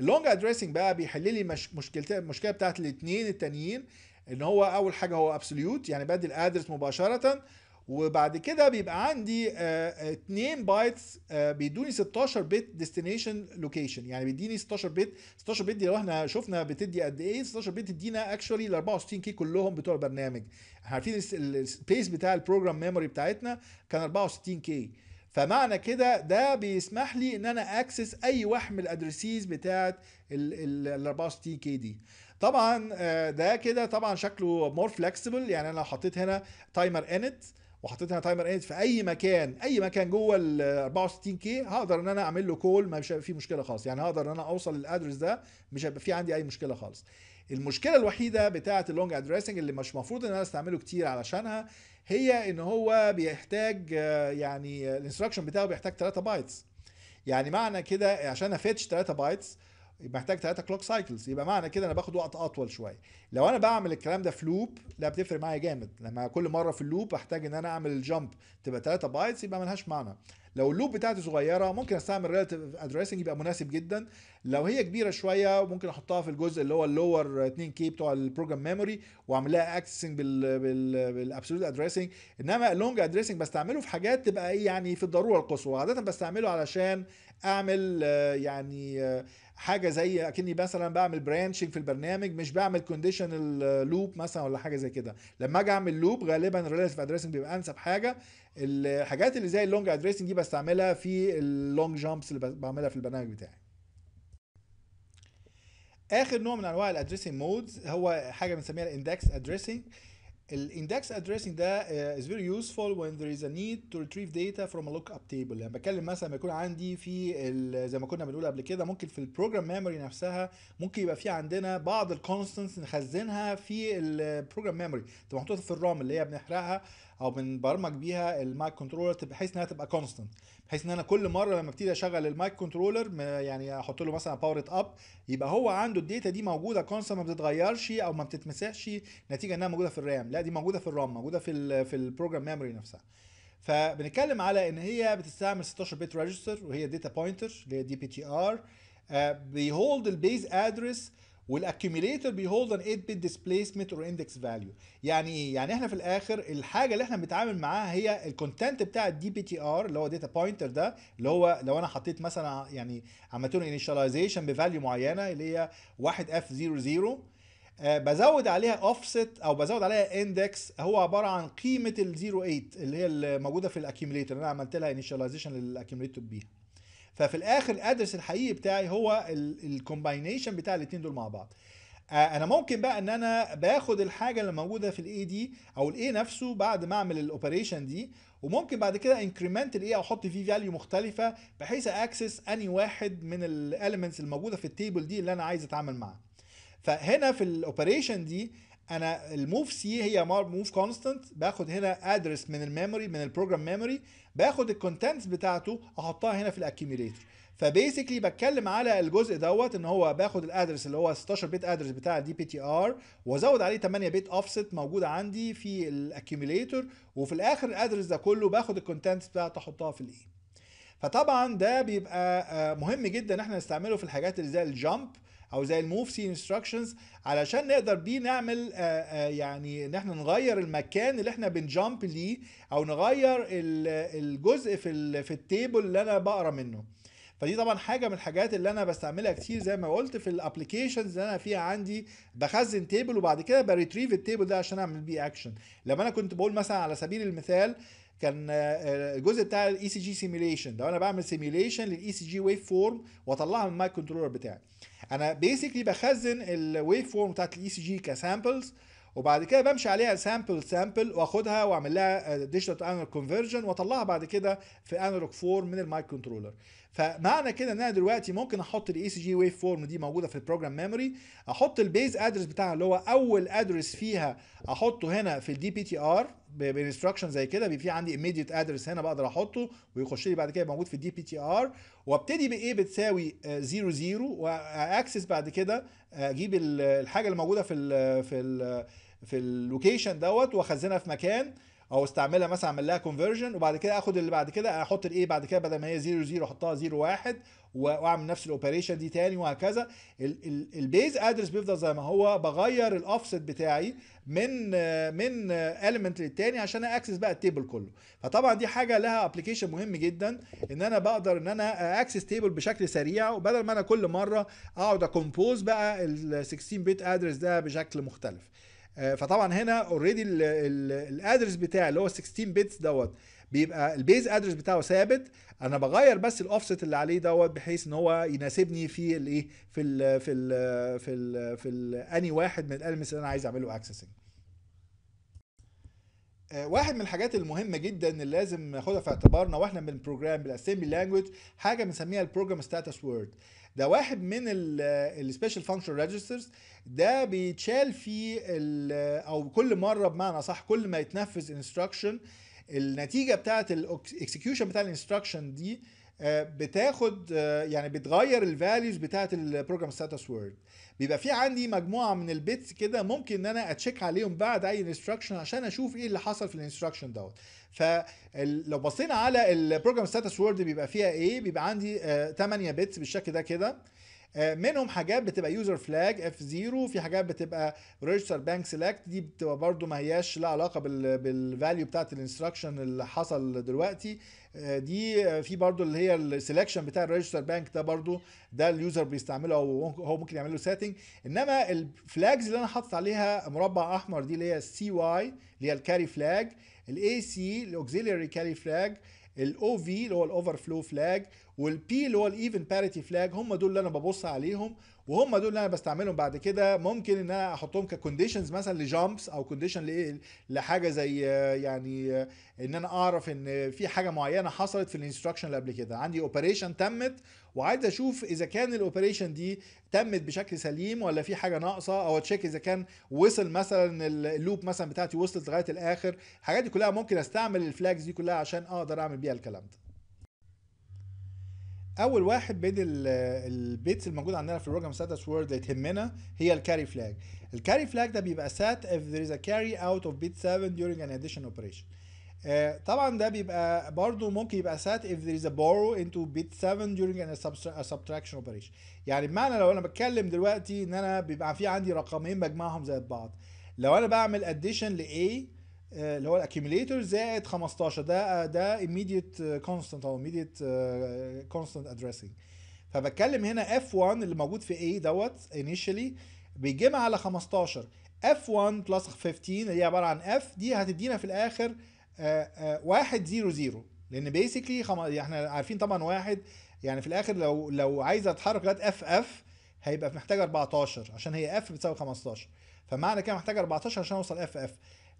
اللونج ادريسنج بقى بيحل لي مش مشكلتين المشكله بتاعت الاثنين التانيين ان هو اول حاجه هو ابسولوت يعني بدي الادرس مباشره وبعد كده بيبقى عندي 2 آه، بايتس آه، آه، بيدوني 16 بت ديستنيشن لوكيشن يعني بيديني 16 بت 16 بت دي لو احنا شفنا بتدي قد ايه 16 بت تدينا اكشولي ال 64 كي كلهم بتوع البرنامج احنا عارفين السبيس بتاع البروجرام ميموري بتاعتنا كان 64 كي فمعنى كده ده بيسمح لي ان انا اكسس اي واحد من الادرسيز بتاعت ال 64 كي دي طبعا ده كده طبعا شكله مور فلكسبل يعني انا لو حطيت هنا تايمر انت وحطيتها تايمر ايد في اي مكان اي مكان جوه ال 64 كي هقدر ان انا اعمل له كول مش هيبقى فيه مشكله خالص يعني هقدر ان انا اوصل للادرس ده مش هيبقى فيه عندي اي مشكله خالص المشكله الوحيده بتاعه اللونج ادريسنج اللي مش المفروض ان انا استعمله كتير علشانها هي ان هو بيحتاج يعني الانستراكشن بتاعه بيحتاج 3 بايتس يعني معنى كده عشان افيتش 3 بايتس يبقى محتاج 3 كلوك سايكلز يبقى معنى كده انا باخد وقت اطول شويه لو انا بعمل الكلام ده في لوب لا بتفرق معايا جامد لما كل مره في اللوب احتاج ان انا اعمل الجامب تبقى 3 بايتس يبقى ملهاش معنى لو اللوب بتاعتي صغيره ممكن استعمل ريلاتيف ادريسنج يبقى مناسب جدا لو هي كبيره شويه ممكن احطها في الجزء اللي هو اللور 2 كي بتوع البروجرام ميموري واعمل لها اكسسنج بالابسولوت ادريسنج انما اللونج ادريسنج بستعمله في حاجات تبقى ايه يعني في الضروره القصوى عاده بستعمله علشان اعمل آه، يعني آه، حاجه زي اكني مثلا بعمل برانشنج في البرنامج مش بعمل كونديشنال لوب مثلا ولا حاجه زي كده لما اجي اعمل لوب غالبا الريلاتيف ادريسنج بيبقى انسب حاجه الحاجات اللي زي اللونج ادريسنج دي بستعملها في اللونج جامبس اللي بعملها في البرنامج بتاعي اخر نوع من انواع الادريسنج مودز هو حاجه بنسميها الاندكس ادريسنج الاندكس ادريسنج ده آه، is very useful when there is a need to retrieve data from a lookup table يعني بتكلم مثلا لما يكون عندي في زي ما كنا بنقول قبل كده ممكن في البروجرام ميموري نفسها ممكن يبقى في عندنا بعض الكونستنتس نخزنها في البروجرام ميموري تبقى محطوطه في الرام اللي هي بنحرقها او بنبرمج بيها المايك كنترولر بحيث انها تبقى كونستنت بحيث ان انا كل مره لما ابتدي اشغل المايك كنترولر يعني احط له مثلا باور اب يبقى هو عنده الداتا دي موجوده كونستنت ما بتتغيرش او ما بتتمسحش نتيجه انها موجوده في الرام لا دي موجوده في الرام موجوده في الـ في البروجرام ميموري نفسها فبنتكلم على ان هي بتستعمل 16 بت ريجستر وهي داتا بوينتر اللي هي دي بي تي ار بيهولد البيز ادرس بي بيهولد ان 8 بت ديسبيسمنت اور اندكس فاليو يعني ايه يعني احنا في الاخر الحاجه اللي احنا بنتعامل معاها هي الكونتنت بتاع الدي بي تي ار اللي هو داتا بوينتر ده اللي هو لو انا حطيت مثلا يعني عملت له انيشاليزيشن بفاليو معينه اللي هي 1 اف 00 بزود عليها اوفست او بزود عليها اندكس هو عباره عن قيمه ال 08 اللي هي الموجوده في الاكيوميليتور انا عملت لها انيشاليزيشن للاكيوميليتور بيها ففي الاخر الادرس الحقيقي بتاعي هو الكومباينيشن بتاع الاثنين دول مع بعض آه، انا ممكن بقى ان انا باخد الحاجه اللي موجوده في الاي دي او الاي نفسه بعد ما اعمل الاوبريشن دي وممكن بعد كده انكريمنت الاي او احط فيه فاليو مختلفه بحيث اكسس اني واحد من الاليمنتس الموجوده في التيبل دي اللي انا عايز اتعامل معاها فهنا في الاوبريشن دي انا الموف سي هي موف كونستنت باخد هنا ادرس من الميموري من البروجرام ميموري باخد الكونتنتس بتاعته احطها هنا في الاكيوميليتور فبيسكلي بتكلم على الجزء دوت ان هو باخد الادرس اللي هو 16 بيت ادرس بتاع الدي بي تي ار وازود عليه 8 بيت اوفست موجوده عندي في الاكيوميليتور وفي الاخر الادرس ده كله باخد الكونتنتس بتاعته احطها في الايه فطبعا ده بيبقى آه، مهم جدا ان احنا نستعمله في الحاجات اللي زي الجامب او زي الموف سي انستراكشنز علشان نقدر بيه نعمل آه، آه، يعني ان احنا نغير المكان اللي احنا بنجامب ليه او نغير الجزء في في التيبل اللي انا بقرا منه فدي طبعا حاجه من الحاجات اللي انا بستعملها كتير زي ما قلت في الابلكيشنز اللي انا فيها عندي بخزن تيبل وبعد كده بريتريف التيبل ده عشان اعمل بيه اكشن لما انا كنت بقول مثلا على سبيل المثال كان آه، الجزء بتاع الاي سي جي سيميليشن ده انا بعمل سيميليشن للاي سي جي ويف فورم واطلعها من المايك كنترولر بتاعي انا بيسكلي بخزن الويف فورم بتاعت الاي سي جي كسامبلز وبعد كده بمشي عليها سامبل سامبل واخدها واعمل لها ديجيتال انالوج كونفرجن واطلعها بعد كده في انالوج فورم من المايك كنترولر فمعنى كده ان انا دلوقتي ممكن احط الاي سي جي ويف فورم دي موجوده في البروجرام ميموري احط البيز ادرس بتاعها اللي هو اول ادرس فيها احطه هنا في الدي بي تي ار بانستراكشن زي كده بيبقى في عندي ايميديت ادرس هنا بقدر احطه ويخش لي بعد كده موجود في الدي بي تي ار وابتدي بايه بتساوي 00 آه، واكسس بعد كده آه، اجيب الحاجه اللي موجوده في الـ في الـ في اللوكيشن دوت واخزنها في مكان او استعملها مثلا اعمل لها كونفرجن وبعد كده اخد اللي بعد كده احط الايه بعد كده بدل ما هي 0 0 احطها 0 1 واعمل نفس الاوبريشن دي تاني وهكذا البيز ادرس بيفضل زي ما هو بغير الاوفست بتاعي من من اليمنت للتاني عشان اكسس بقى التيبل كله فطبعا دي حاجه لها ابلكيشن مهم جدا ان انا بقدر ان انا اكسس تيبل بشكل سريع وبدل ما انا كل مره اقعد اكمبوز بقى ال 16 بيت ادرس ده بشكل مختلف آه، فطبعا هنا اوريدي الادرس بتاعي اللي هو 16 بيتس دوت بيبقى البيز ادرس بتاعه ثابت انا بغير بس الاوفست اللي عليه دوت بحيث ان هو يناسبني في الايه في الـ في الـ في الـ في اني واحد من الالمس اللي انا عايز اعمله اكسسنج آه، واحد من الحاجات المهمه جدا اللي لازم ناخدها في اعتبارنا واحنا بنبروجرام بالاسامبلي لانجوج حاجه بنسميها البروجرام ستاتس وورد ده واحد من السبيشال فانكشن ريجسترز ده بيتشال فيه او كل مره بمعنى صح كل ما يتنفذ انستراكشن النتيجه بتاعه الاكسكيوشن بتاع الانستراكشن دي آه آه، بتاخد آه، يعني بتغير الفاليوز بتاعه البروجرام ستاتس وورد بيبقى في عندي مجموعه من البيتس كده ممكن ان انا اتشيك عليهم بعد اي انستراكشن عشان اشوف ايه اللي حصل في الانستراكشن دوت فلو بصينا على البروجرام ستاتس وورد بيبقى فيها ايه بيبقى عندي 8 آه، بيتس بالشكل ده كده آه، منهم حاجات بتبقى يوزر فلاج اف 0 في حاجات بتبقى ريجستر بانك سيلكت دي بتبقى برده ما هياش لها علاقه بالفاليو بتاعت الانستراكشن اللي حصل دلوقتي آه، دي آه، في برضو اللي هي السيلكشن بتاع الريجستر بانك ده برضو ده اليوزر بيستعمله او هو ممكن يعمل له سيتنج انما الفلاجز اللي انا حاطط عليها مربع احمر دي اللي هي السي واي اللي هي الكاري فلاج الاي سي الاوكسيلري كاري فلاج الاو في اللي هو الاوفر فلو فلاج والبي اللي هو الايفن باريتي فلاج هم دول اللي انا ببص عليهم وهم دول اللي انا بستعملهم بعد كده ممكن ان انا احطهم ككونديشنز مثلا لجامبس او كونديشن لحاجه زي يعني ان انا اعرف ان في حاجه معينه حصلت في الانستراكشن اللي قبل كده عندي اوبريشن تمت وعايز اشوف اذا كان الاوبريشن دي تمت بشكل سليم ولا في حاجه ناقصه او اتشيك اذا كان وصل مثلا اللوب مثلا بتاعتي وصلت لغايه الاخر الحاجات دي كلها ممكن استعمل الفلاجز دي كلها عشان اقدر اعمل بيها الكلام ده اول واحد بين البيتس الموجود عندنا في البروجرام ستاتس وورد اللي تهمنا هي الكاري فلاج الكاري فلاج ده بيبقى set if there is a carry out of bit 7 during an addition operation آه، طبعا ده بيبقى برضه ممكن يبقى set if there is a borrow into bit 7 during a, سبتراكشن subtraction operation يعني بمعنى لو انا بتكلم دلوقتي ان انا بيبقى في عندي رقمين بجمعهم زي بعض لو انا بعمل addition لاي A آه، اللي هو الاكيوميليتور زائد 15 ده ده ايميديت آه، كونستنت او ايميديت كونستنت ادريسنج فبتكلم هنا اف 1 اللي موجود في ايه دوت انيشالي بيجمع على 15 اف 1 بلس 15 اللي هي عبارة عن اف دي هتدينا في الآخر 1 0 0 لأن بيسكلي خم... احنا عارفين طبعا واحد يعني في الآخر لو لو عايزة اتحرك لغاية اف اف هيبقى محتاج 14 عشان هي اف بتساوي 15 فمعنى كده محتاج 14 عشان اوصل اف اف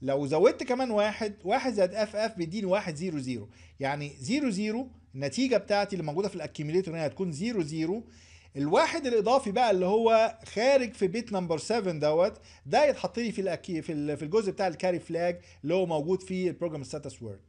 لو زودت كمان واحد واحد زائد اف اف بيديني واحد زيرو زيرو يعني زيرو زيرو النتيجه بتاعتي اللي موجوده في الاكيميليتور هنا هتكون زيرو زيرو الواحد الاضافي بقى اللي هو خارج في بيت نمبر 7 دوت ده يتحط لي في الأكي في في الجزء بتاع الكاري فلاج اللي هو موجود في البروجرام ستاتس وورد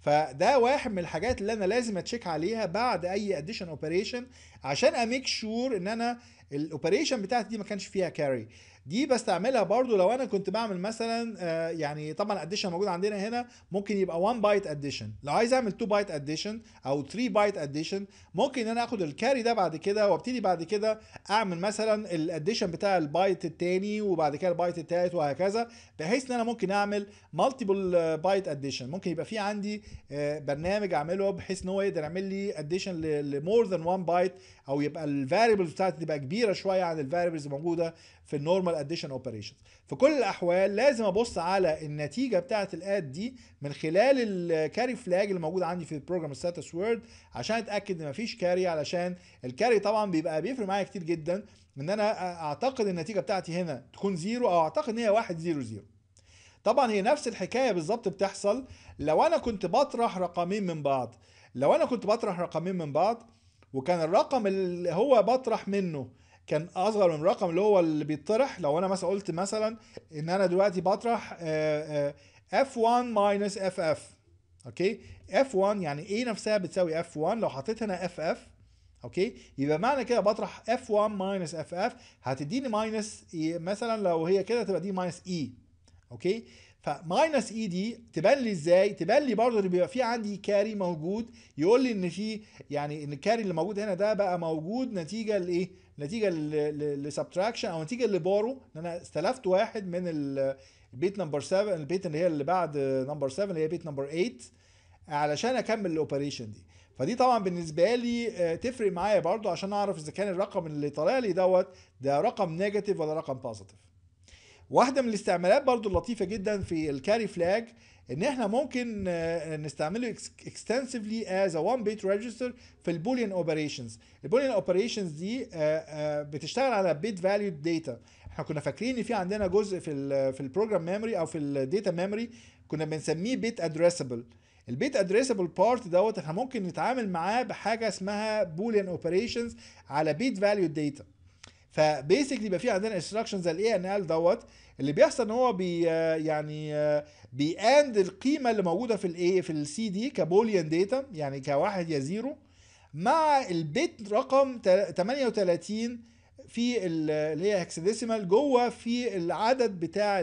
فده واحد من الحاجات اللي انا لازم اتشيك عليها بعد اي اديشن اوبريشن عشان اميك شور ان انا الاوبريشن بتاعتي دي ما كانش فيها كاري دي بستعملها برضو لو انا كنت بعمل مثلا آه، يعني طبعا اديشن موجود عندنا هنا ممكن يبقى 1 بايت اديشن لو عايز اعمل 2 بايت اديشن او 3 بايت اديشن ممكن ان انا اخد الكاري ده بعد كده وابتدي بعد كده اعمل مثلا الاديشن بتاع البايت الثاني وبعد كده البايت الثالث وهكذا بحيث ان انا ممكن اعمل مالتيبل بايت اديشن ممكن يبقى في عندي آه، برنامج اعمله بحيث ان هو يقدر يعمل لي اديشن لمور ذان 1 بايت او يبقى الفاريبلز بتاعتي تبقى كبيره شويه عن الفاريبلز الموجوده في النورمال اديشن اوبريشنز في كل الاحوال لازم ابص على النتيجه بتاعه الاد دي من خلال الكاري فلاج اللي موجود عندي في البروجرام ستاتس وورد عشان اتاكد ان مفيش كاري علشان الكاري طبعا بيبقى بيفرق معايا كتير جدا ان انا اعتقد النتيجه بتاعتي هنا تكون زيرو او اعتقد ان هي 1 0 0 طبعا هي نفس الحكايه بالظبط بتحصل لو انا كنت بطرح رقمين من بعض لو انا كنت بطرح رقمين من بعض وكان الرقم اللي هو بطرح منه كان اصغر من الرقم اللي هو اللي بيطرح لو انا مثلا قلت مثلا ان انا دلوقتي بطرح اف 1 ماينس اف اف اوكي اف 1 يعني ايه نفسها بتساوي اف 1 لو حطيت هنا اف اف اوكي يبقى معنى كده بطرح اف 1 ماينس اف اف هتديني ماينس مثلا لو هي كده تبقى دي ماينس اي e، اوكي فماينس اي دي تبان لي ازاي؟ تبان لي برضه ان بيبقى في عندي كاري موجود يقول لي ان في يعني ان الكاري اللي موجود هنا ده بقى موجود نتيجه لايه؟ نتيجه لسبتراكشن او نتيجه لبارو ان انا استلفت واحد من البيت نمبر 7 البيت اللي هي اللي بعد نمبر 7 اللي هي بيت نمبر 8 علشان اكمل الاوبريشن دي. فدي طبعا بالنسبه لي آه، تفرق معايا برضه عشان اعرف اذا كان الرقم اللي طالع لي دوت ده رقم نيجاتيف ولا رقم بوزيتيف واحده من الاستعمالات برضو اللطيفه جدا في الكاري فلاج ان احنا ممكن آه، نستعمله اكستنسفلي از ا وان بيت ريجستر في البوليان اوبريشنز البوليان اوبريشنز دي آه، آه، بتشتغل على بيت فاليو داتا احنا كنا فاكرين ان في عندنا جزء في الـ في البروجرام ميموري او في الداتا ميموري كنا بنسميه بيت ادريسبل البيت ادريسبل بارت دوت احنا ممكن نتعامل معاه بحاجه اسمها بوليان اوبريشنز على بيت فاليو داتا فبيسكلي يبقى في عندنا انستراكشن زي الاي ان ال دوت اللي بيحصل ان هو بي يعني بياند القيمه اللي موجوده في الايه في السي دي كبوليان داتا يعني كواحد يا زيرو مع البيت رقم 38 في اللي هي هكسديسيمال جوه في العدد بتاع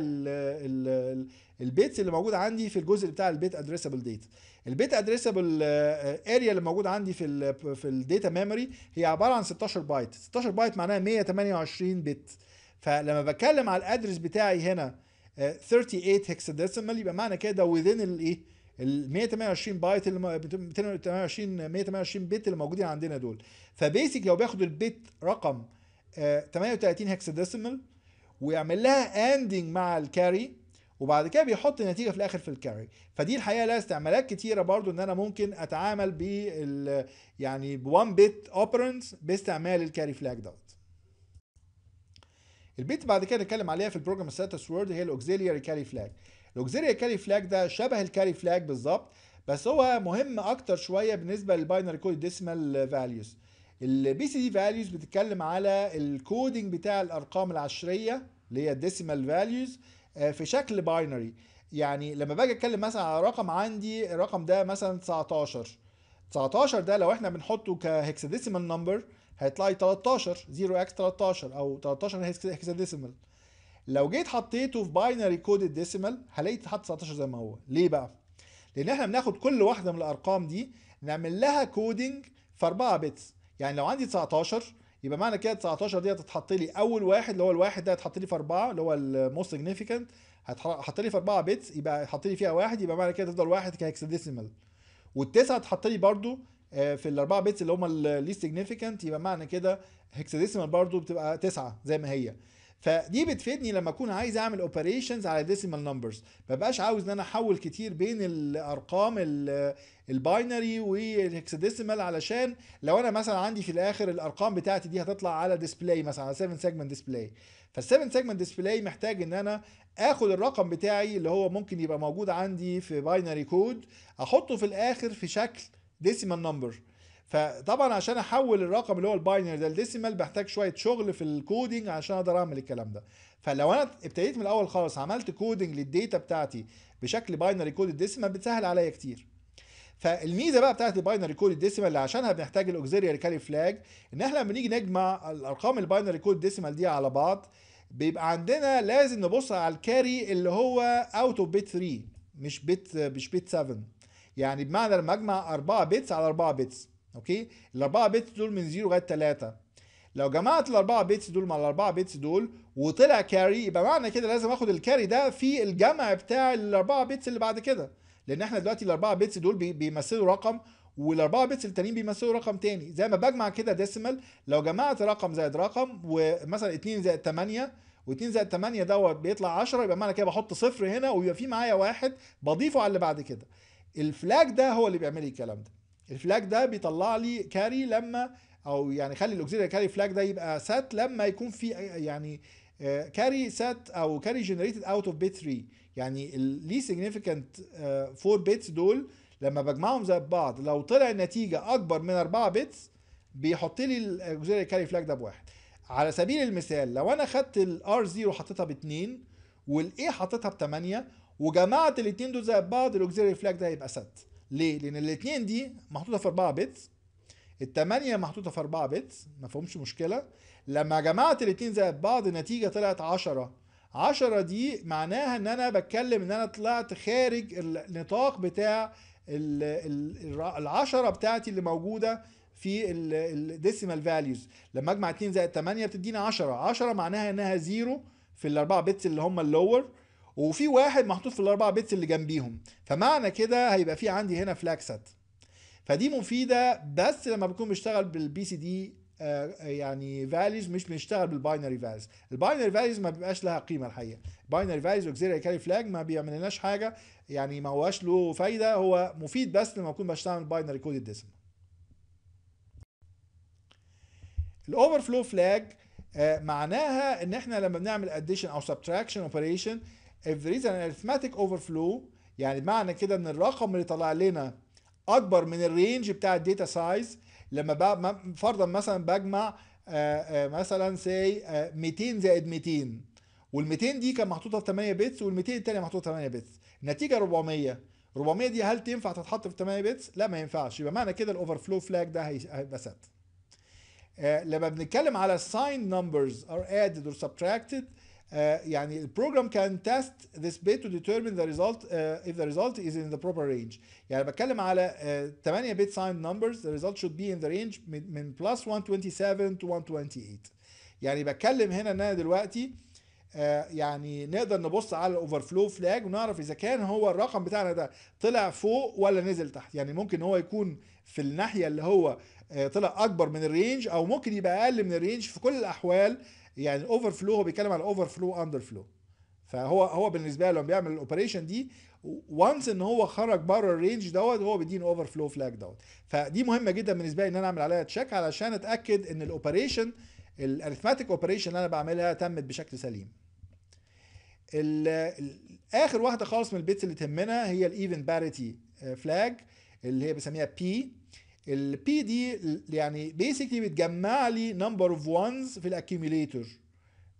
البيتس اللي موجود عندي في الجزء بتاع البيت ادريسبل داتا البيت ادريسبل اريا آه، اللي موجود عندي في الـ في الداتا ميموري هي عباره عن 16 بايت 16 بايت معناها 128 بت فلما بتكلم على الادرس بتاعي هنا 38 آه، هكساديسيمال يبقى معنى كده within الايه ال 128 إيه؟ بايت اللي 128 128 بت اللي موجودين عندنا دول فبيسك لو بياخد البيت رقم 38 آه، هكساديسيمال ويعمل لها اندنج مع الكاري وبعد كده بيحط النتيجه في الاخر في الكاري فدي الحقيقه لها استعمالات كتيره برضو ان انا ممكن اتعامل ب يعني ب 1 بت اوبرنس باستعمال الكاري فلاج دوت البيت بعد كده نتكلم عليها في البروجرام ستاتس وورد هي الاوكسيلياري كاري فلاج الاوكسيلياري كاري فلاج ده شبه الكاري فلاج بالظبط بس هو مهم اكتر شويه بالنسبه للباينري كود ديسمال فاليوز البي سي دي فاليوز بتتكلم على الكودينج بتاع الارقام العشريه اللي هي الديسيمال فاليوز آه، في شكل باينري يعني لما باجي اتكلم مثلا على رقم عندي الرقم ده مثلا 19 19 ده لو احنا بنحطه كهكساديسيمال نمبر هيطلع لي 13 0 x 13 او 13 هكساديسيمال لو جيت حطيته في باينري كود ديسيمال هلاقي اتحط 19 زي ما هو ليه بقى لان احنا بناخد كل واحده من الارقام دي نعمل لها كودنج في 4 بتس يعني لو عندي 19 يبقى معنى كده 19 دي هتتحط لي اول واحد اللي هو الواحد ده هيتحط لي في اربعه اللي هو الموست سيجنفيكانت هتحط لي في اربعه بيتس يبقى هيتحط لي فيها واحد يبقى معنى كده تفضل واحد كهكسديسيمال والتسعه هتحط لي برده آه، في الاربعه بيتس اللي هم الليست سيجنفيكانت يبقى معنى كده هكسديسيمال برده بتبقى تسعه زي ما هي فدي بتفيدني لما اكون عايز اعمل اوبريشنز على ديسيمال نمبرز ما بقاش عاوز ان انا احول كتير بين الارقام الباينري والهكساديسيمال علشان لو انا مثلا عندي في الاخر الارقام بتاعتي دي هتطلع على ديسبلاي مثلا على 7 سيجمنت ديسبلاي فال7 سيجمنت ديسبلاي محتاج ان انا اخد الرقم بتاعي اللي هو ممكن يبقى موجود عندي في باينري كود احطه في الاخر في شكل ديسيمال نمبر فطبعا عشان احول الرقم اللي هو الباينري ده لديسيمال بحتاج شويه شغل في الكودينج عشان اقدر اعمل الكلام ده فلو انا ابتديت من الاول خالص عملت كودينج للديتا بتاعتي بشكل باينري كود ديسيمال بتسهل عليا كتير فالميزه بقى بتاعت الباينري كود الديسيمال اللي عشانها بنحتاج الاوكسيلياري كالي فلاج ان احنا لما نيجي نجمع الارقام الباينري كود ديسيمال دي على بعض بيبقى عندنا لازم نبص على الكاري اللي هو اوت اوف بيت 3 مش بيت مش بيت 7 يعني بمعنى لما اجمع 4 بيتس على 4 بيتس اوكي الاربعه بيتس دول من 0 لغايه 3 لو جمعت الاربعه بيتس دول مع الاربعه بيتس دول وطلع كاري يبقى معنى كده لازم اخد الكاري ده في الجمع بتاع الاربعه بيتس اللي بعد كده لان احنا دلوقتي الاربعه بيتس دول بيمثلوا رقم والاربعه بيتس التانيين بيمثلوا رقم تاني زي ما بجمع كده ديسيمال لو جمعت رقم زائد رقم ومثلا 2 زائد 8 و2 زائد 8 دوت بيطلع 10 يبقى معنى كده بحط صفر هنا ويبقى في معايا واحد بضيفه على اللي بعد كده الفلاج ده هو اللي بيعمل لي الكلام ده الفلاج ده بيطلع لي كاري لما او يعني خلي الاوكسيلري كاري فلاج ده يبقى سات لما يكون في يعني كاري آه، سات او كاري جنريتد اوت اوف بيت 3 يعني اللي سيجنيفيكانت 4 بيتس دول لما بجمعهم زي بعض لو طلع النتيجه اكبر من 4 بيتس بيحط لي الاوكسيلري كاري فلاج ده بواحد على سبيل المثال لو انا خدت الار 0 حطيتها ب 2 والاي حطيتها ب 8 وجمعت الاثنين دول زي بعض الاوكسيلري فلاج ده هيبقى سات ليه؟ لان الاثنين دي محطوطه في 4 بتس الثمانية محطوطة في 4 بيتس ما فيهمش مشكلة لما جمعت الاثنين زائد بعض النتيجة طلعت 10 10 دي معناها ان انا بتكلم ان انا طلعت خارج النطاق بتاع العشرة بتاعتي اللي موجودة في الديسيمال فاليوز لما اجمع 2 زائد 8 بتديني 10 10 معناها انها زيرو في الاربعة بيتس اللي هم اللور وفي واحد محطوط في الاربعه بيتس اللي جنبيهم فمعنى كده هيبقى في عندي هنا فلاج سات فدي مفيده بس لما بكون بشتغل بالبي سي دي يعني فاليوز مش بنشتغل بالباينري فاليوز الباينري فاليوز ما بيبقاش لها قيمه الحقيقه باينري فاليوز اوكسيلري كاري فلاج ما بيعملناش حاجه يعني ما هواش له فايده هو مفيد بس لما اكون بشتغل باينري كود ديسم الاوفر فلو فلاج معناها ان احنا لما بنعمل اديشن او سبتراكشن اوبريشن if there is an arithmetic overflow يعني معنى كده ان الرقم اللي طلع لنا اكبر من الرينج بتاع الداتا سايز لما فرضا مثلا بجمع آآ آه، آآ آه، مثلا سي آه، 200 زائد 200 وال 200 دي كان محطوطه في 8 بتس وال 200 الثانيه محطوطه في 8 بتس النتيجه 400 400 دي هل تنفع تتحط في 8 بتس؟ لا ما ينفعش يبقى معنى كده الاوفر فلو فلاج ده هيبقى ست. لما بنتكلم على الساين نمبرز ار ادد اور سبتراكتد آه، يعني البروجرام كان تيست ذس بيت تو ديتيرمين ذا ريزلت اف ذا ريزلت از ان ذا بروبر رينج يعني بتكلم على uh, 8 بيت سايند نمبرز ذا ريزلت شود بي ان ذا رينج من, بلس 127 تو 128 يعني بتكلم هنا ان انا دلوقتي آه، يعني نقدر نبص على الاوفر فلو فلاج ونعرف اذا كان هو الرقم بتاعنا ده طلع فوق ولا نزل تحت يعني ممكن هو يكون في الناحيه اللي هو آه، طلع اكبر من الرينج او ممكن يبقى اقل من الرينج في كل الاحوال يعني الاوفر فلو هو بيتكلم على اوفر فلو اندر فلو فهو هو بالنسبه له بيعمل الاوبريشن دي وانس ان هو خرج بره الرينج دوت هو بيديني اوفر فلو فلاج دوت فدي مهمه جدا بالنسبه لي ان انا اعمل عليها تشيك علشان اتاكد ان الاوبريشن الاريثماتيك اوبريشن اللي انا بعملها تمت بشكل سليم اخر واحده خالص من البيتس اللي تهمنا هي الايفن باريتي فلاج اللي هي بسميها بي البي دي يعني بيسكلي بتجمع لي نمبر اوف وانز في الاكيوميليتور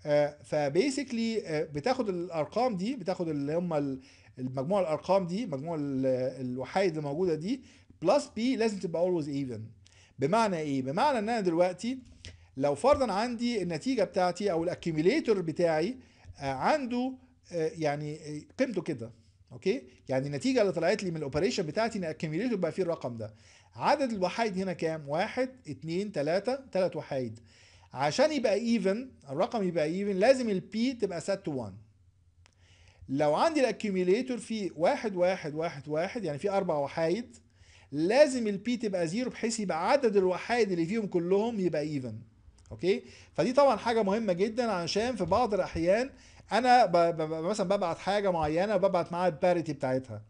آه، فبيسكلي آه، بتاخد الارقام دي بتاخد اللي هم المجموع الارقام دي مجموع الوحايد الموجوده دي بلس بي لازم تبقى اولويز ايفن بمعنى ايه بمعنى ان انا دلوقتي لو فرضا عندي النتيجه بتاعتي او الاكيوميليتور بتاعي آه، عنده يعني قيمته كده اوكي يعني النتيجه اللي طلعت لي من الاوبريشن بتاعتي ان الاكيوميليتور بقى فيه الرقم ده عدد الوحايد هنا كام؟ واحد اتنين تلاتة تلات وحايد عشان يبقى ايفن الرقم يبقى ايفن لازم البي تبقى set to 1 لو عندي الاكيوميليتور في واحد واحد واحد واحد يعني في اربع وحايد لازم البي تبقى زيرو بحيث يبقى عدد الوحايد اللي فيهم كلهم يبقى ايفن اوكي فدي طبعا حاجه مهمه جدا عشان في بعض الاحيان انا مثلا ببعت حاجه معينه وببعت معاها الباريتي بتاعتها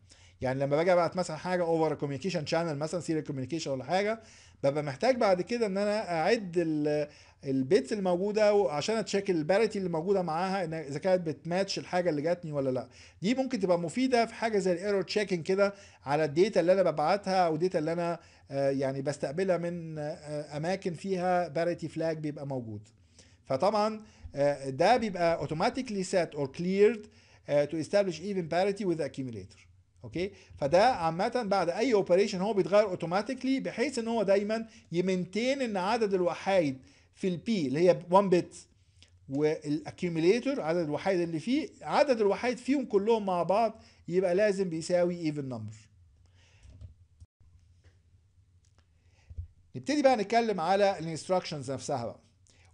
يعني لما باجي ابعت مثلا حاجه اوفر كوميونيكيشن شانل مثلا سيريال كوميونيكيشن ولا حاجه ببقى محتاج بعد كده ان انا اعد البيتس الموجوده عشان اتشيك الباريتي اللي موجوده معاها ان اذا كانت بتماتش الحاجه اللي جاتني ولا لا دي ممكن تبقى مفيده في حاجه زي الايرور تشيكنج كده على الداتا اللي انا ببعتها او الداتا اللي انا آه، يعني بستقبلها من آه، اماكن فيها باريتي فلاج بيبقى موجود فطبعا آه، ده بيبقى اوتوماتيكلي سيت اور كليرد تو establish ايفن باريتي وذ the accumulator اوكي فده عامه بعد اي اوبريشن هو بيتغير اوتوماتيكلي بحيث ان هو دايما يمنتين ان عدد الوحايد في البي اللي هي 1 بت والاكيوميليتور عدد الوحايد اللي فيه عدد الوحايد فيهم كلهم مع بعض يبقى لازم بيساوي ايفن نمبر نبتدي بقى نتكلم على الانستراكشنز نفسها بقى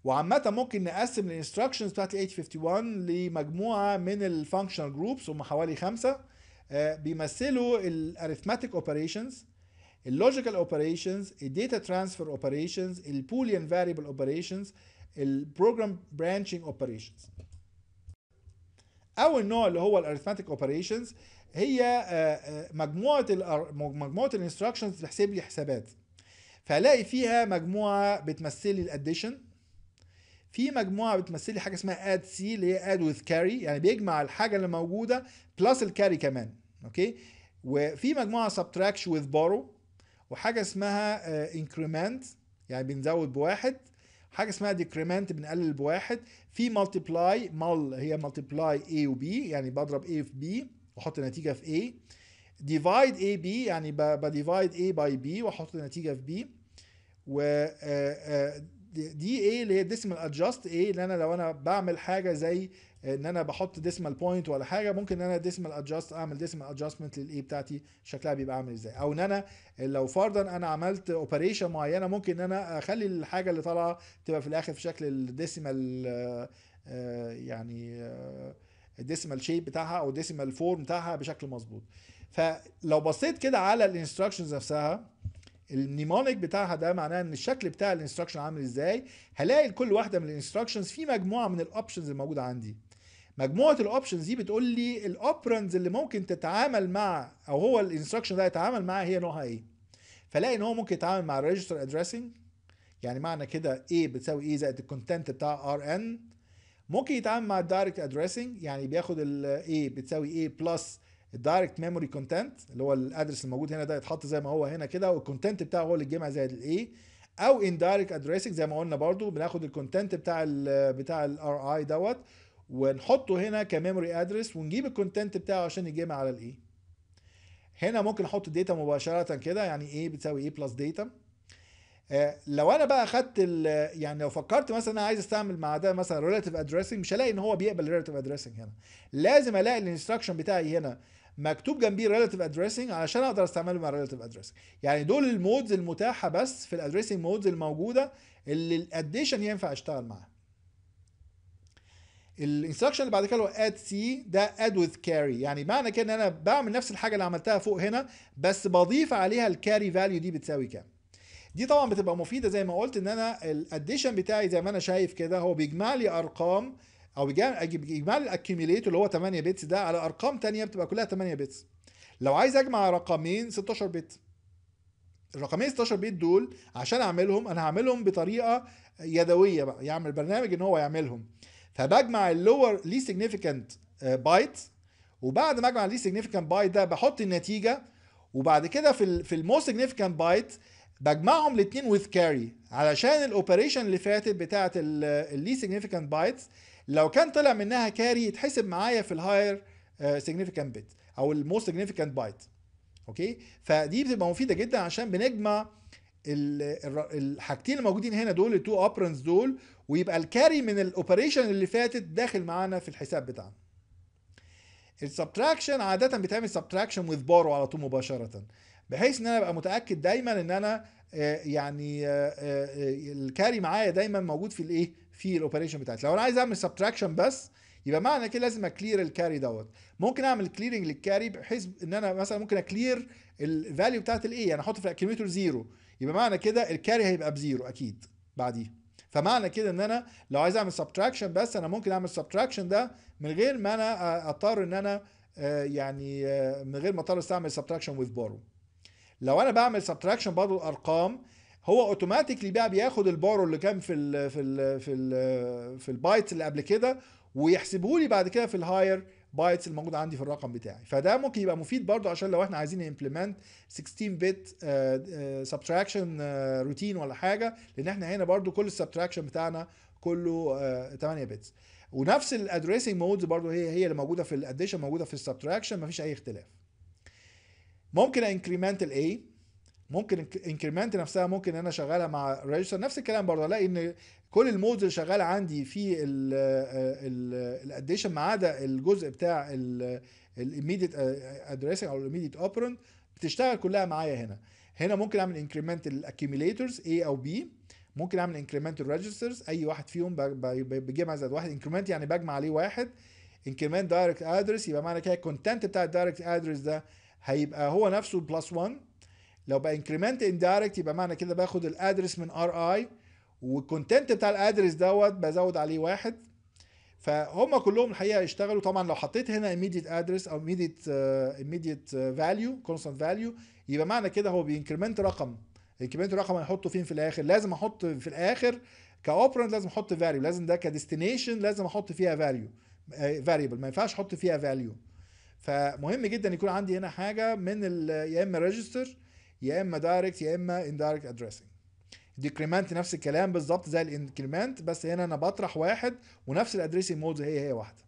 وعامة ممكن نقسم الانستراكشنز بتاعت 851 لمجموعة من الفانكشنال جروبس هم حوالي خمسة آه، بيمثلوا الاريثماتيك اوبريشنز اللوجيكال اوبريشنز الداتا ترانسفير اوبريشنز البوليان فاريبل اوبريشنز البروجرام برانشنج اوبريشنز اول نوع اللي هو الاريثماتيك اوبريشنز هي آه، آه، مجموعه مجموعه الانستراكشنز بتحسب لي حسابات فهلاقي فيها مجموعه بتمثل لي الاديشن في مجموعه بتمثل لي حاجه اسمها اد سي اللي هي اد وذ كاري يعني بيجمع الحاجه اللي موجوده بلس الكاري كمان اوكي وفي مجموعه سبتراكش وذ بارو وحاجه اسمها انكريمنت آه، يعني بنزود بواحد حاجه اسمها ديكريمنت بنقلل بواحد في مالتيبلاي مال هي مالتيبلاي اي وبي يعني بضرب اي في بي واحط النتيجه في اي ديفايد اي بي يعني بديفايد اي باي بي واحط النتيجه في بي و آه، آه، دي ايه اللي هي ديسمال ادجاست ايه اللي انا لو انا بعمل حاجه زي ان انا بحط ديسمال بوينت ولا حاجه ممكن ان انا ديسمال ادجاست اعمل ديسمال ادجاستمنت للايه بتاعتي شكلها بيبقى عامل ازاي او ان انا لو فرضا انا عملت اوبريشن معينه ممكن ان انا اخلي الحاجه اللي طالعه تبقى في الاخر في شكل الديسمال آه، يعني الديسمال آه، شيب بتاعها او الديسمال فورم بتاعها بشكل مظبوط فلو بصيت كده على الانستراكشنز نفسها النيمونيك بتاعها ده معناه ان الشكل بتاع الانستراكشن عامل ازاي هلاقي لكل واحده من الانستراكشنز في مجموعه من الاوبشنز الموجوده عندي مجموعه الاوبشنز دي بتقول لي الاوبرنز اللي ممكن تتعامل مع او هو الانستراكشن ده يتعامل معاها هي نوعها ايه فلاقي ان هو ممكن يتعامل مع الريجستر ادريسنج يعني معنى كده ايه بتساوي ايه زائد الكونتنت بتاع ار ان ممكن يتعامل مع الدايركت ادريسنج يعني بياخد الايه بتساوي ايه بلس الدايركت ميموري كونتنت اللي هو الادرس الموجود هنا ده يتحط زي ما هو هنا كده والكونتنت بتاعه هو اللي اتجمع زي الايه او اندايركت ادريسنج زي ما قلنا برضو بناخد الكونتنت بتاع ال بتاع الار اي دوت ونحطه هنا كميموري ادرس ونجيب الكونتنت بتاعه عشان يتجمع على الايه هنا ممكن احط داتا مباشره كده يعني ايه بتساوي ايه بلس داتا آه، لو انا بقى اخدت يعني لو فكرت مثلا انا عايز استعمل مع ده مثلا ريلاتيف ادريسنج مش هلاقي ان هو بيقبل ريلاتيف ادريسنج هنا لازم الاقي الانستراكشن بتاعي هنا مكتوب جنبيه ريلاتيف ادريسنج علشان اقدر استعمله مع ريلاتيف ادريسنج يعني دول المودز المتاحه بس في الادريسنج مودز الموجوده اللي الاديشن ينفع اشتغل معاها الانستراكشن اللي بعد كده هو اد سي ده اد وذ كاري يعني معنى كده ان انا بعمل نفس الحاجه اللي عملتها فوق هنا بس بضيف عليها الكاري فاليو دي بتساوي كام دي طبعا بتبقى مفيده زي ما قلت ان انا الاديشن بتاعي زي ما انا شايف كده هو بيجمع لي ارقام او بيجمع لي الاكيميليت اللي هو 8 بتس ده على ارقام ثانيه بتبقى كلها 8 بتس لو عايز اجمع رقمين 16 بت الرقمين 16 بت دول عشان اعملهم انا هعملهم بطريقه يدويه بقى يعمل برنامج ان هو يعملهم فبجمع اللور لي سيجنيفيكانت بايت وبعد ما اجمع لي سيجنيفيكانت بايت ده بحط النتيجه وبعد كده في في الموست سيجنيفيكانت بايت بجمعهم الاثنين with carry علشان الاوبريشن اللي فاتت بتاعه اللي سيجنيفيكانت بايتس لو كان طلع منها كاري يتحسب معايا في الهاير سيجنيفيكانت بيت او الموست سيجنيفيكانت بايت اوكي فدي بتبقى مفيده جدا عشان بنجمع الحاجتين الموجودين هنا دول التو اوبرنز دول ويبقى الكاري من الاوبريشن اللي فاتت داخل معانا في الحساب بتاعنا السبتراكشن عاده بتعمل سبتراكشن وذ بارو على طول مباشره بحيث ان انا ابقى متاكد دايما ان انا آه، يعني آه، آه، الكاري معايا دايما موجود في الايه في الاوبريشن بتاعتي لو انا عايز اعمل سبتراكشن بس يبقى معنى كده لازم اكلير الكاري دوت ممكن اعمل كليرنج للكاري بحيث ان انا مثلا ممكن اكلير الفاليو بتاعت الايه يعني احط في الاكيوميتر زيرو يبقى معنى كده الكاري هيبقى بزيرو اكيد بعديه فمعنى كده ان انا لو عايز اعمل سبتراكشن بس انا ممكن اعمل سبتراكشن ده من غير ما انا اضطر ان انا يعني من غير ما اضطر استعمل سبتراكشن وذ بارو لو انا بعمل سبتراكشن برضه الارقام هو اوتوماتيكلي بقى بياخد البارو اللي كان في الـ في الـ في الـ في البايت اللي قبل كده ويحسبه لي بعد كده في الهاير بايتس موجوده عندي في الرقم بتاعي فده ممكن يبقى مفيد برضه عشان لو احنا عايزين امبلمنت 16 بت سبتراكشن روتين ولا حاجه لان احنا هنا برضه كل السبتراكشن بتاعنا كله uh, 8 بتس ونفس الادريسنج مودز برضه هي هي اللي موجوده في الاديشن موجوده في السبتراكشن مفيش اي اختلاف ممكن انكريمنت الاي ممكن انكريمنت نفسها ممكن انا شغالها مع ريجستر نفس الكلام برضه الاقي ان كل المودز اللي شغال عندي في الاديشن آه، ما عدا الجزء بتاع الايميديت ادريسنج آه، او الايميديت اوبرنت بتشتغل كلها معايا هنا هنا ممكن اعمل انكريمنت الاكيميليتورز A او B ممكن اعمل انكريمنت الريجسترز اي واحد فيهم بجمع زائد واحد انكريمنت يعني بجمع عليه واحد انكريمنت دايركت ادرس يبقى معنى كده الكونتنت بتاع الدايركت ادرس ده هيبقى هو نفسه بلس 1 لو بقى انكريمنت اندايركت يبقى معنى كده باخد الادرس من ار اي والكونتنت بتاع الادرس دوت بزود عليه واحد فهم كلهم الحقيقه يشتغلوا طبعا لو حطيت هنا ايميديت ادرس او ايميديت ايميديت فاليو كونستنت فاليو يبقى معنى كده هو بينكريمنت رقم انكريمنت رقم هنحطه فين في الاخر لازم احط في الاخر كاوبرنت لازم احط فاليو لازم ده كديستنيشن لازم احط فيها فاليو آه، فاريبل ما ينفعش احط فيها فاليو فمهم جدا يكون عندي هنا حاجه من يا اما ريجستر يا اما دايركت يا اما اندايركت ادريسنج ديكريمنت نفس الكلام بالظبط زي الانكريمنت بس هنا انا بطرح واحد ونفس الادريسنج مود هي هي واحده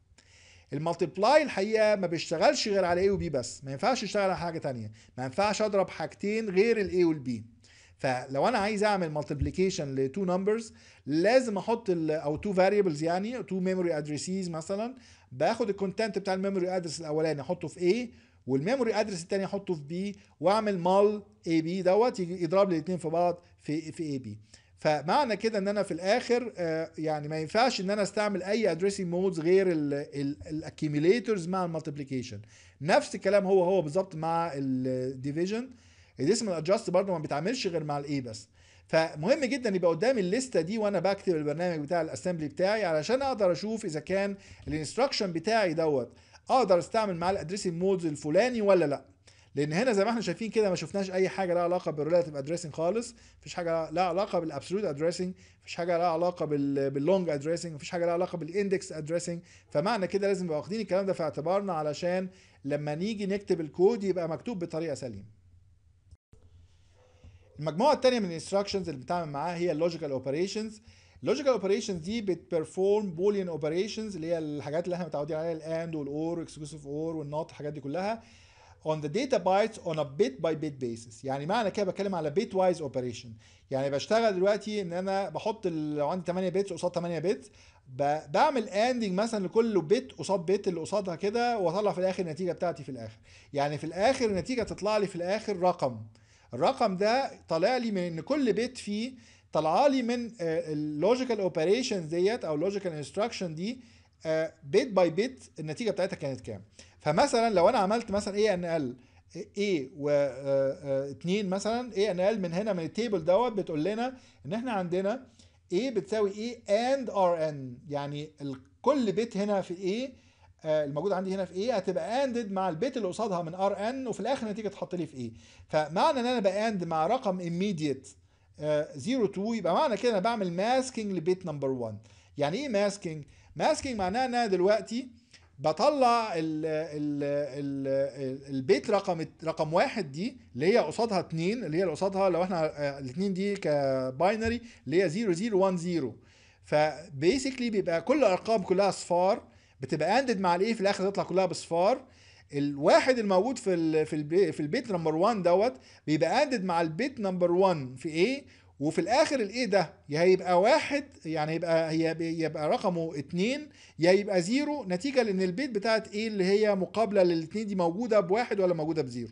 المالتيبلاي الحقيقه ما بيشتغلش غير على اي وبي بس ما ينفعش يشتغل على حاجه تانية ما ينفعش اضرب حاجتين غير الاي والبي فلو انا عايز اعمل مالتيبليكيشن لتو نمبرز لازم احط او تو فاريبلز يعني تو ميموري ادريسز مثلا باخد الكونتنت بتاع الميموري ادرس الاولاني احطه في ايه والميموري ادرس الثاني احطه في بي واعمل مال اي بي دوت يضرب لي الاثنين في بعض في في اي بي فمعنى كده ان انا في الاخر آه، يعني ما ينفعش ان انا استعمل اي ادريسنج مودز غير الاكيميليتورز مع المالتيبليكيشن نفس الكلام هو هو بالظبط مع الديفيجن الديسمال ادجست برضه ما بيتعاملش غير مع الاي بس فمهم جدا يبقى قدامي الليسته دي وانا بكتب البرنامج بتاع الاسمبلي بتاعي علشان اقدر اشوف اذا كان الانستراكشن بتاعي دوت اقدر استعمل معاه الادريسنج مودز الفلاني ولا لا لان هنا زي ما احنا شايفين كده ما شفناش اي حاجه لها علاقه بالريلاتيف ادريسنج خالص مفيش حاجه لها علاقه بالابسولوت ادريسنج مفيش حاجه لها علاقه باللونج ادريسنج مفيش حاجه لها علاقه بالاندكس ادريسنج فمعنى كده لازم نبقى واخدين الكلام ده في اعتبارنا علشان لما نيجي نكتب الكود يبقى مكتوب بطريقه سليمه المجموعه الثانيه من الانستراكشنز اللي بتعمل معاها هي اللوجيكال اوبريشنز اللوجيكال اوبريشنز دي بتبرفورم بوليان اوبريشنز اللي هي الحاجات اللي احنا متعودين عليها الاند والاور اكسكلوسيف اور والنوت الحاجات دي كلها on the data bytes on a bit by bit basis يعني معنى كده بتكلم على bit wise operation يعني بشتغل دلوقتي ان انا بحط لو عندي 8 بيتس قصاد 8 بيتس بعمل اندنج مثلا لكل بيت قصاد بيت اللي قصادها كده واطلع في الاخر النتيجه بتاعتي في الاخر يعني في الاخر النتيجه تطلع لي في الاخر رقم الرقم ده طالع لي من ان كل بيت فيه طالع لي من اللوجيكال آه، اوبريشن ديت او اللوجيكال انستراكشن دي بيت باي بيت النتيجه بتاعتها كانت كام فمثلا لو انا عملت مثلا ايه ان ال اي و 2 آه، آه، مثلا ايه ان ال من هنا من التيبل دوت بتقول لنا ان احنا عندنا ايه بتساوي ايه اند ار ان يعني كل بيت هنا في ايه آه، الموجوده عندي هنا في ايه هتبقى اندد مع البيت اللي قصادها من ار ان وفي الاخر النتيجه تحط لي في ايه فمعنى ان انا باند مع رقم ايميديت 0 2 يبقى معنى كده انا بعمل ماسكينج لبيت نمبر 1 يعني ايه ماسكينج ماسكينج معناها ان انا دلوقتي بطلع ال ال ال البيت رقم رقم واحد دي اللي هي قصادها اثنين اللي هي اللي قصادها لو احنا آه، الاثنين دي كباينري اللي هي 0010 فبيسكلي بيبقى كل الارقام كلها صفار بتبقى اندد مع الايه في الاخر تطلع كلها بصفار الواحد الموجود في في في البيت نمبر 1 دوت بيبقى اندد مع البيت نمبر 1 في ايه وفي الاخر الايه ده يا هيبقى واحد يعني هيبقى هي يبقى رقمه 2 يا يبقى زيرو نتيجه لان البيت بتاعت ايه اللي هي مقابله للاثنين دي موجوده بواحد ولا موجوده بزيرو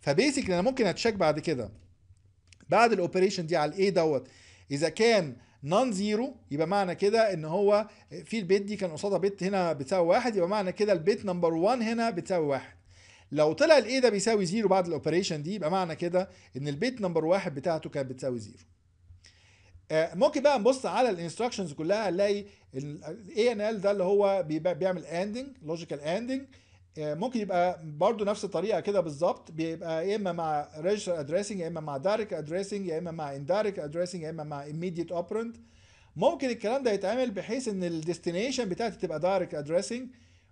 فبيسكلي انا ممكن اتشيك بعد كده بعد الاوبريشن دي على الايه دوت اذا كان نون زيرو يبقى معنى كده ان هو في البيت دي كان قصادها بت هنا بتساوي واحد يبقى معنى كده البيت نمبر 1 هنا بتساوي واحد لو طلع الاي ده بيساوي زيرو بعد الاوبريشن دي يبقى معنى كده ان البيت نمبر واحد بتاعته كانت بتساوي زيرو آه، ممكن بقى نبص على الانستراكشنز كلها نلاقي الاي ان ال ده اللي هو بيعمل اندنج لوجيكال اندنج آه، ممكن يبقى برضو نفس الطريقه كده بالظبط بيبقى يا اما مع ريجستر ادريسنج يا اما مع دايركت ادريسنج يا اما مع اندايركت ادريسنج يا اما مع ايميديت اوبرنت ممكن الكلام ده يتعمل بحيث ان الديستنيشن بتاعتي تبقى دايركت ادريسنج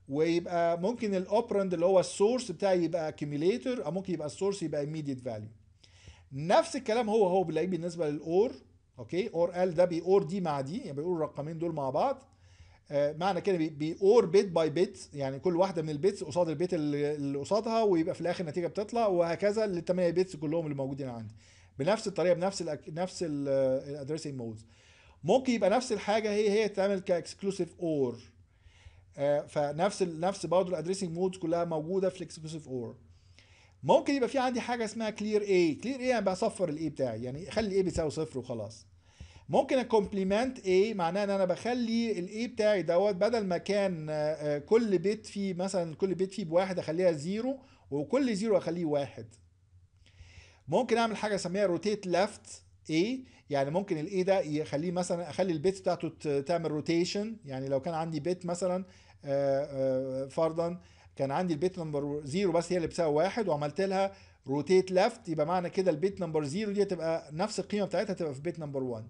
ويبقى ممكن الاوبرند اللي هو السورس بتاعي يبقى اكيميليتور او ممكن يبقى السورس يبقى ايميديت فاليو نفس الكلام هو هو بنلاقيه بالنسبه للاور اوكي اور ال ده بيور دي مع دي يعني بيقول الرقمين دول مع بعض آه، معنى كده بيقور بيت باي بيت يعني كل واحده من البيتس قصاد البيت اللي قصادها ويبقى في الاخر النتيجه بتطلع وهكذا للثمانيه بيتس كلهم اللي موجودين عندي بنفس الطريقه بنفس الأك... نفس الادريسنج مودز ممكن يبقى نفس الحاجه هي هي تعمل كاكسكلوسيف اور آه، فنفس ال... نفس برضه الادريسنج مودز كلها موجوده في الاكسكلوسيف اور ممكن يبقى في عندي حاجه اسمها كلير اي كلير اي يعني بصفر الاي بتاعي يعني خلي الاي بيساوي صفر وخلاص ممكن الكومبليمنت A معناه ان انا بخلي الاي بتاعي دوت بدل ما كان آه، آه، كل بيت فيه مثلا كل بيت فيه بواحد اخليها زيرو وكل زيرو اخليه واحد ممكن اعمل حاجه اسميها روتيت ليفت A يعني ممكن الاي ده يخليه مثلا اخلي البيت بتاعته تعمل روتيشن يعني لو كان عندي بيت مثلا آه، فرضا كان عندي البيت نمبر زيرو بس هي اللي بتساوي واحد وعملت لها روتيت ليفت يبقى معنى كده البيت نمبر زيرو دي هتبقى نفس القيمه بتاعتها تبقى في بيت نمبر 1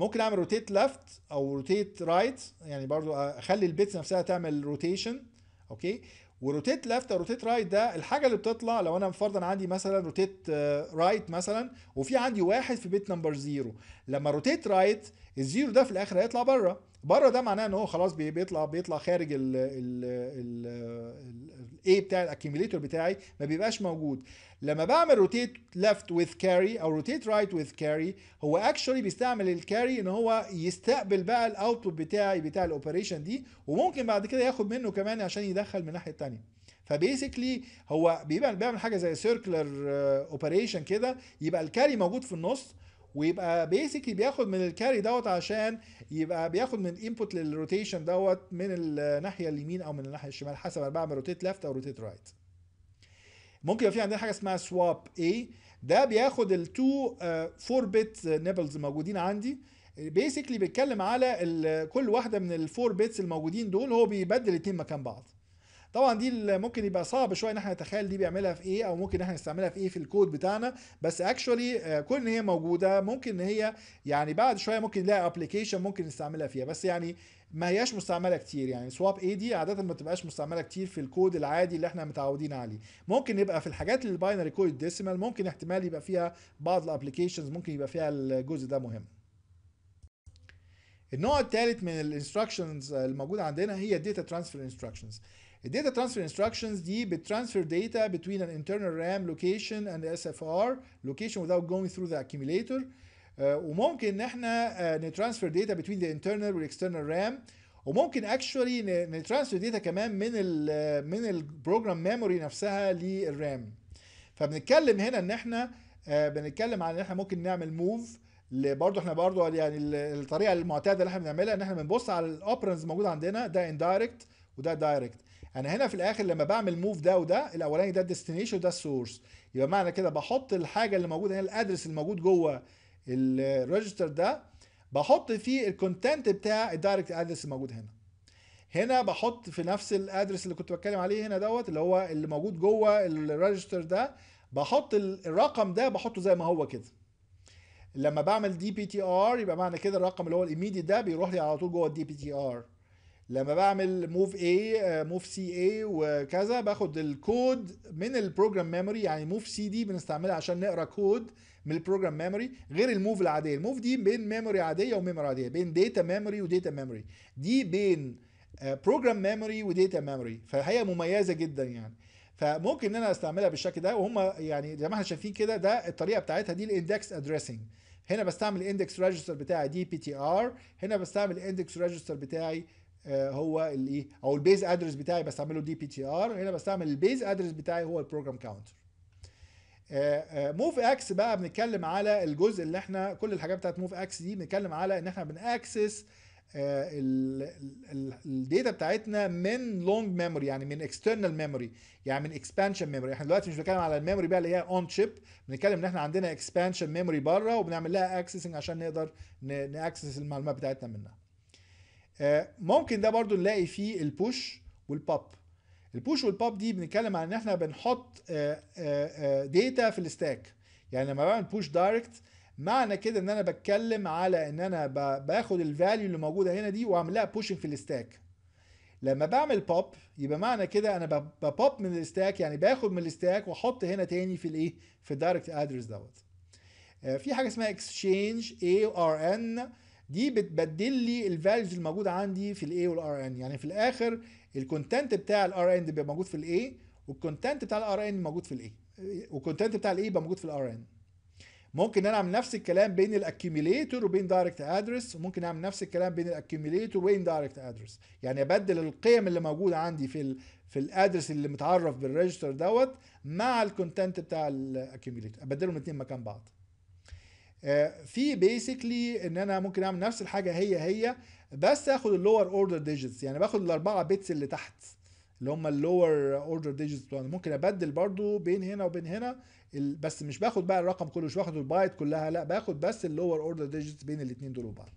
ممكن اعمل روتيت ليفت او روتيت رايت يعني برضو اخلي البيتس نفسها تعمل روتيشن اوكي وروتيت ليفت او روتيت رايت ده الحاجه اللي بتطلع لو انا فرضا عندي مثلا روتيت رايت آه، مثلا وفي عندي واحد في بيت نمبر زيرو لما روتيت رايت الزيرو ده في الاخر هيطلع بره بره ده معناه ان هو خلاص بيطلع بيطلع خارج ال ال ال الاي بتاع الاكيميليتور بتاعي ما بيبقاش موجود لما بعمل روتيت ليفت وذ كاري او روتيت رايت وذ كاري هو اكشولي بيستعمل الكاري ان هو يستقبل بقى الاوتبوت بتاعي بتاع الاوبريشن دي وممكن بعد كده ياخد منه كمان عشان يدخل من الناحيه الثانيه فبيسكلي هو بيبقى بيعمل حاجه زي سيركلر اوبريشن آه، كده يبقى الكاري موجود في النص ويبقى بيسكلي بياخد من الكاري دوت عشان يبقى بياخد من الانبوت للروتيشن دوت من الناحيه اليمين او من الناحيه الشمال حسب انا بعمل روتيت ليفت او روتيت رايت ممكن يبقى في عندنا حاجه اسمها سواب اي ده بياخد التو 4 بت نيبلز موجودين عندي بيسكلي بيتكلم على كل واحده من الفور بيتس الموجودين دول هو بيبدل الاثنين مكان بعض طبعا دي ممكن يبقى صعب شويه ان احنا نتخيل دي بيعملها في ايه او ممكن احنا نستعملها في ايه في الكود بتاعنا بس اكشولي آه، كون ان هي موجوده ممكن ان هي يعني بعد شويه ممكن نلاقي ابلكيشن ممكن نستعملها فيها بس يعني ما هياش مستعمله كتير يعني سواب اي دي عاده ما بتبقاش مستعمله كتير في الكود العادي اللي احنا متعودين عليه ممكن يبقى في الحاجات الباينري كود ديسيمال ممكن احتمال يبقى فيها بعض الابلكيشنز ممكن يبقى فيها الجزء ده مهم النوع الثالث من الانستراكشنز آه، الموجوده عندنا هي الداتا ترانسفير انستراكشنز الداتا ترانسفير انستراكشنز دي بترانسفير داتا بتوين an internal RAM location and SFR location without going through the accumulator اكيميليتور uh, وممكن ان احنا آه، نترانسفير داتا between the internal والاكسترنال RAM وممكن اكشولي نترانسفير داتا كمان من الـ آه، من البروجرام ميموري نفسها للرام فبنتكلم هنا ان احنا آه، بنتكلم عن ان احنا ممكن نعمل موف برضه احنا برضه يعني الطريقه المعتاده اللي احنا بنعملها ان احنا بنبص على الاوبرنز موجود عندنا ده اندايركت وده دايركت انا هنا في الاخر لما بعمل موف ده وده الاولاني ده الديستنيشن وده السورس يبقى معنى كده بحط الحاجه اللي موجوده هنا الادرس اللي موجود جوه الريجستر ده بحط فيه الكونتنت بتاع الدايركت ادرس الموجود هنا هنا بحط في نفس الادرس اللي كنت بتكلم عليه هنا دوت اللي هو اللي موجود جوه الريجستر ده بحط الرقم ده بحطه زي ما هو كده لما بعمل دي بي تي ار يبقى معنى كده الرقم اللي هو الايميديت ده بيروح لي على طول جوه الدي بي تي ار لما بعمل موف اي موف سي اي وكذا باخد الكود من البروجرام ميموري يعني موف سي دي بنستعملها عشان نقرا كود من البروجرام ميموري غير الموف العاديه الموف دي بين ميموري عاديه وميموري عاديه بين داتا ميموري وداتا ميموري دي بين بروجرام ميموري وداتا ميموري فهي مميزه جدا يعني فممكن ان انا استعملها بالشكل ده وهم يعني زي ما احنا شايفين كده ده الطريقه بتاعتها دي الاندكس ادريسنج هنا بستعمل الاندكس ريجستر بتاعي دي بي تي ار هنا بستعمل الاندكس ريجستر بتاعي آه، هو الايه او البيز ادرس بتاعي بستعمله دي بي تي ار هنا بستعمل البيز ادرس بتاعي هو البروجرام كاونتر موف اكس بقى بنتكلم على الجزء اللي احنا كل الحاجات بتاعت موف اكس دي بنتكلم على ان احنا بناكسس آه، الداتا بتاعتنا من لونج ميموري يعني من اكسترنال ميموري يعني من اكسبانشن ميموري احنا دلوقتي مش بنتكلم على الميموري بقى اللي هي اون تشيب بنتكلم ان احنا عندنا اكسبانشن ميموري بره وبنعمل لها اكسسنج عشان نقدر ناكسس المعلومات بتاعتنا منها آه، ممكن ده برضو نلاقي فيه البوش والباب البوش والباب دي بنتكلم عن ان احنا بنحط داتا آه، آه، في الستاك يعني لما بعمل بوش دايركت معنى كده ان انا بتكلم على ان انا باخد الفاليو اللي موجوده هنا دي واعمل لها بوشنج في الستاك لما بعمل بوب يبقى معنى كده انا ببوب من الستاك يعني باخد من الستاك واحط هنا تاني في الايه في الدايركت ادرس دوت في حاجه اسمها اكسشينج اي ار ان دي بتبدل لي الفاليوز الموجوده عندي في الاي والار ان يعني في الاخر الكونتنت بتاع الار ان بيبقى موجود في الاي والكونتنت بتاع الار ان موجود في الاي والكونتنت بتاع الاي بيبقى موجود في الار ان ممكن انا اعمل نفس الكلام بين الاكيميليتور وبين دايركت ادرس وممكن اعمل نفس الكلام بين الاكيميليتور وبين دايركت ادرس يعني ابدل القيم اللي موجوده عندي في الـ في الادرس اللي متعرف بالريجستر دوت مع الكونتنت بتاع الاكيميليتور ابدلهم الاثنين مكان بعض آه، في بيسكلي ان انا ممكن اعمل نفس الحاجه هي هي بس اخد اللور اوردر ديجيتس يعني باخد الاربعه بيتس اللي تحت اللي هم اللور اوردر ديجيتس بتوعنا ممكن ابدل برضو بين هنا وبين هنا بس مش باخد بقى الرقم كله مش باخد البايت كلها لا باخد بس اللور اوردر ديجيتس بين الاثنين دول وبعض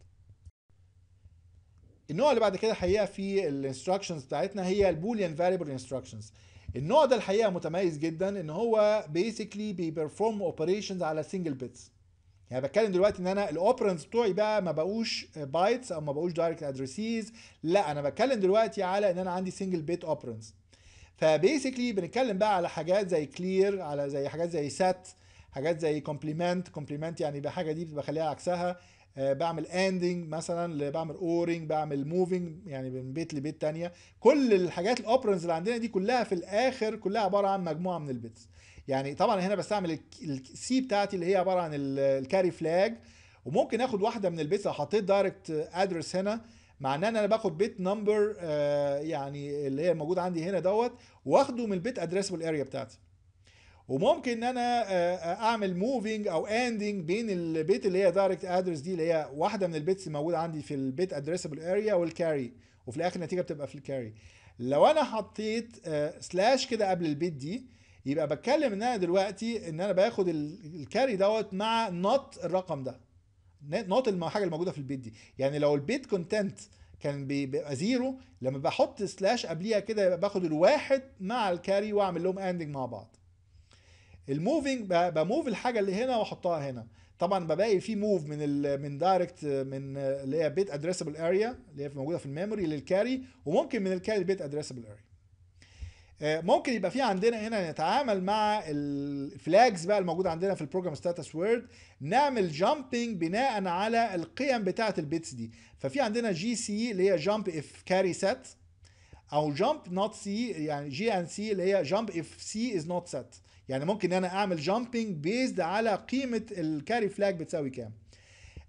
النوع اللي بعد كده الحقيقه في الانستراكشنز بتاعتنا هي البوليان فاريبل انستراكشنز النوع ده الحقيقه متميز جدا ان هو بيسكلي بيبرفورم اوبريشنز على سنجل بيتس يعني بتكلم دلوقتي ان انا الاوبرنز بتوعي بقى ما بقوش بايتس او ما بقوش دايركت ادرسيز لا انا بتكلم دلوقتي على ان انا عندي سنجل بيت اوبرنز فبيسكلي بنتكلم بقى على حاجات زي كلير على زي حاجات زي سات حاجات زي كومبليمنت كومبليمنت يعني بحاجه دي بخليها عكسها آه، بعمل اندنج مثلا بعمل اورنج بعمل موفنج يعني من بيت لبيت تانية كل الحاجات الاوبرنز اللي عندنا دي كلها في الاخر كلها عباره عن مجموعه من البيتس يعني طبعا هنا بستعمل السي بتاعتي اللي هي عباره عن الكاري فلاج وممكن اخد واحده من البيتس لو حطيت دايركت ادرس هنا معناه ان انا باخد بيت نمبر آه، يعني اللي هي موجود عندي هنا دوت واخده من البيت ادريسبل اريا بتاعتي وممكن ان انا آه، آه، اعمل موفينج او اندنج بين البيت اللي هي دايركت ادرس دي اللي هي واحده من البيتس موجوده عندي في البيت ادريسبل اريا والكاري وفي الاخر النتيجه بتبقى في الكاري لو انا حطيت سلاش كده قبل البيت دي يبقى بتكلم ان انا دلوقتي ان انا باخد الكاري دوت مع نوت الرقم ده نوت الحاجه الموجوده في البيت دي يعني لو البيت كونتنت كان بيبقى زيرو لما بحط سلاش قبليها كده يبقى باخد الواحد مع الكاري واعمل لهم اندنج مع بعض الموفينج بموف الحاجه اللي هنا واحطها هنا طبعا بباقي في موف من الـ من دايركت من اللي هي بيت ادريسبل اريا اللي هي موجوده في الميموري للكاري وممكن من الكاري بيت ادريسبل اريا آه، ممكن يبقى في عندنا هنا نتعامل مع الفلاجز بقى الموجوده عندنا في البروجرام ستاتس وورد نعمل جامبنج بناء على القيم بتاعه البيتس دي ففي عندنا جي سي اللي هي جامب اف كاري سيت او جامب نوت سي يعني جي ان سي اللي هي جامب اف سي از نوت سيت يعني ممكن ان انا اعمل جامبنج بيزد على قيمه الكاري فلاج بتساوي كام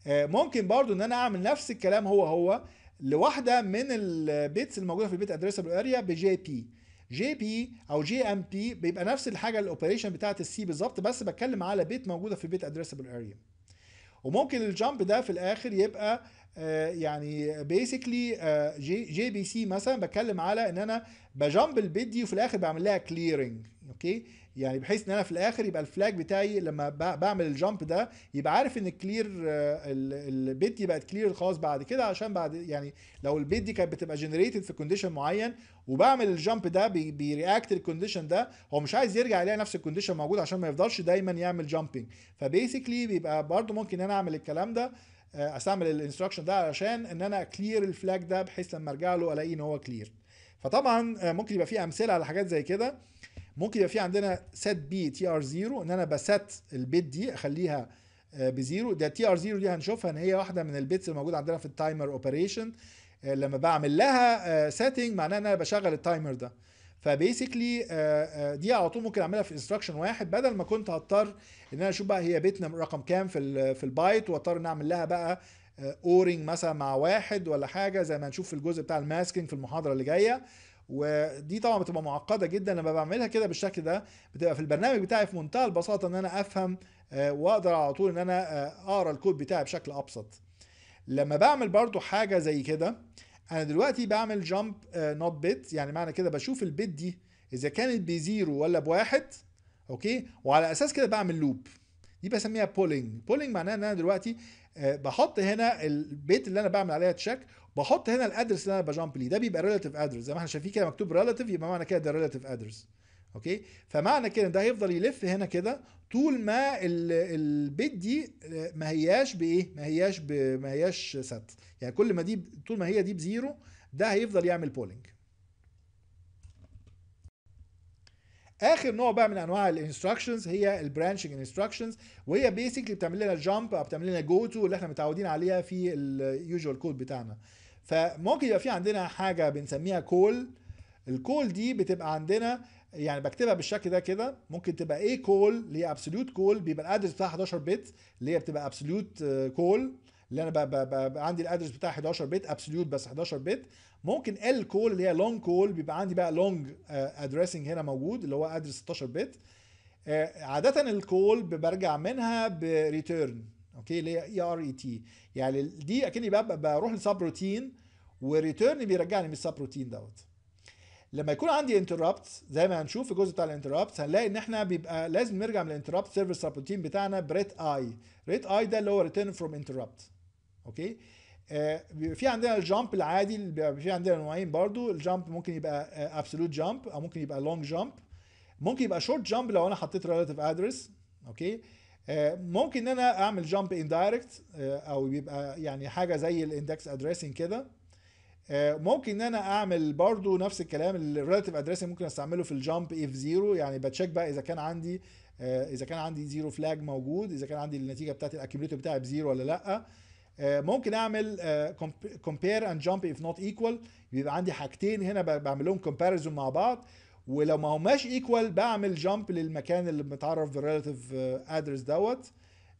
آه، ممكن برضو ان انا اعمل نفس الكلام هو هو لواحده من البيتس الموجوده في البيت ادريسبل اريا بجي بي جي بي او جي ام بي بيبقى نفس الحاجه الاوبريشن بتاعه السي بالظبط بس بتكلم على بيت موجوده في بيت ادريسبل اريا وممكن الجامب ده في الاخر يبقى آه، يعني بيسكلي جي, جي بي سي مثلا بتكلم على ان انا بجامب البيت دي وفي الاخر بعمل لها كليرنج اوكي يعني بحيث ان انا في الاخر يبقى الفلاج بتاعي لما بعمل الجامب ده يبقى عارف ان الكلير البيت دي بقت كلير خلاص بعد كده عشان بعد يعني لو البيت دي كانت بتبقى جنريتد في كونديشن معين وبعمل الجامب ده بيرياكت الكونديشن ده هو مش عايز يرجع يلاقي نفس الكونديشن موجود عشان ما يفضلش دايما يعمل جامبنج فبيسكلي بيبقى برده ممكن انا اعمل الكلام ده آه، استعمل الانستراكشن ده علشان ان انا اكلير الفلاج ده بحيث لما ارجع له الاقي ان هو كلير فطبعا آه، ممكن يبقى في امثله على حاجات زي كده ممكن يبقى في عندنا سات بي تي ار 0 ان انا بسات البيت دي اخليها آه، بزيرو ده تي ار 0 دي هنشوفها ان هي واحده من البيتس الموجوده عندنا في التايمر اوبريشن آه، لما بعمل لها سيتنج آه، معناه ان انا بشغل التايمر ده فبيسكلي دي على طول ممكن اعملها في انستراكشن واحد بدل ما كنت هضطر ان انا اشوف بقى هي بيتنا رقم كام في في البايت واضطر ان اعمل لها بقى اورنج مثلا مع واحد ولا حاجه زي ما هنشوف في الجزء بتاع الماسكينج في المحاضره اللي جايه ودي طبعا بتبقى معقده جدا لما بعملها كده بالشكل ده بتبقى في البرنامج بتاعي في منتهى البساطه ان انا افهم آه، واقدر على طول ان انا آه، اقرا الكود بتاعي بشكل ابسط لما بعمل برضو حاجه زي كده انا دلوقتي بعمل جامب نوت بيت يعني معنى كده بشوف البيت دي اذا كانت بزيرو ولا بواحد اوكي وعلى اساس كده بعمل لوب دي بسميها بولينج بولينج معناها ان انا دلوقتي آه، بحط هنا البيت اللي انا بعمل عليها تشيك بحط هنا الادرس اللي انا بجامب ليه ده بيبقى ريلاتيف ادرس زي ما احنا شايفين كده مكتوب ريلاتيف يبقى معنى كده ده ريلاتيف ادرس اوكي فمعنى كده ده هيفضل يلف هنا كده طول ما البيت دي آه، ما هياش بايه ما هياش ما هياش ست يعني كل ما دي طول ما هي دي بزيرو ده هيفضل يعمل بولينج اخر نوع بقى من انواع الانستراكشنز هي البرانشنج انستراكشنز وهي بيسكلي بتعمل لنا جامب او بتعمل لنا جو تو اللي احنا متعودين عليها في اليوجوال كود بتاعنا فممكن يبقى في عندنا حاجه بنسميها كول الكول دي بتبقى عندنا يعني بكتبها بالشكل ده كده ممكن تبقى ايه كول اللي هي ابسولوت كول بيبقى الادرس بتاعها 11 بت اللي هي بتبقى ابسولوت آه، كول اللي انا بقى بقى بقى عندي الادرس بتاع 11 بت ابسولوت بس 11 بت ممكن ال كول اللي هي لونج كول بيبقى عندي بقى لونج ادريسنج آه، هنا موجود اللي هو ادرس 16 بت آه، عاده الكول برجع منها بريتيرن اوكي اللي هي ار اي تي يعني دي اكني بروح لسب روتين وريتيرن بيرجعني من السب روتين دوت لما يكون عندي انتربت زي ما هنشوف في الجزء بتاع الانتربت هنلاقي ان احنا بيبقى لازم نرجع من الانتربت سيرفيس سب روتين بتاعنا بريت اي ريت اي ده اللي هو ريتيرن فروم انتربت اوكي آه، بيبقى في عندنا الجامب العادي اللي بيبقى في عندنا نوعين برضو الجامب ممكن يبقى ابسولوت آه، جامب او ممكن يبقى لونج جامب ممكن يبقى شورت جامب لو انا حطيت ريلاتيف ادرس اوكي ممكن ان انا اعمل جامب اندايركت آه، او بيبقى يعني حاجه زي الاندكس ادريسنج كده آه، ممكن ان انا اعمل برضو نفس الكلام الريلاتيف ادريسنج ممكن استعمله في الجامب اف زيرو يعني بتشيك بقى اذا كان عندي آه، اذا كان عندي زيرو فلاج موجود اذا كان عندي النتيجه بتاعت الاكيوميليتور بتاعي بزيرو ولا لا ممكن اعمل كومبير اند جامب اف نوت ايكوال بيبقى عندي حاجتين هنا بعمل لهم كومباريزون مع بعض ولو ما هماش ايكوال بعمل جامب للمكان اللي متعرف بالريلاتيف ادرس دوت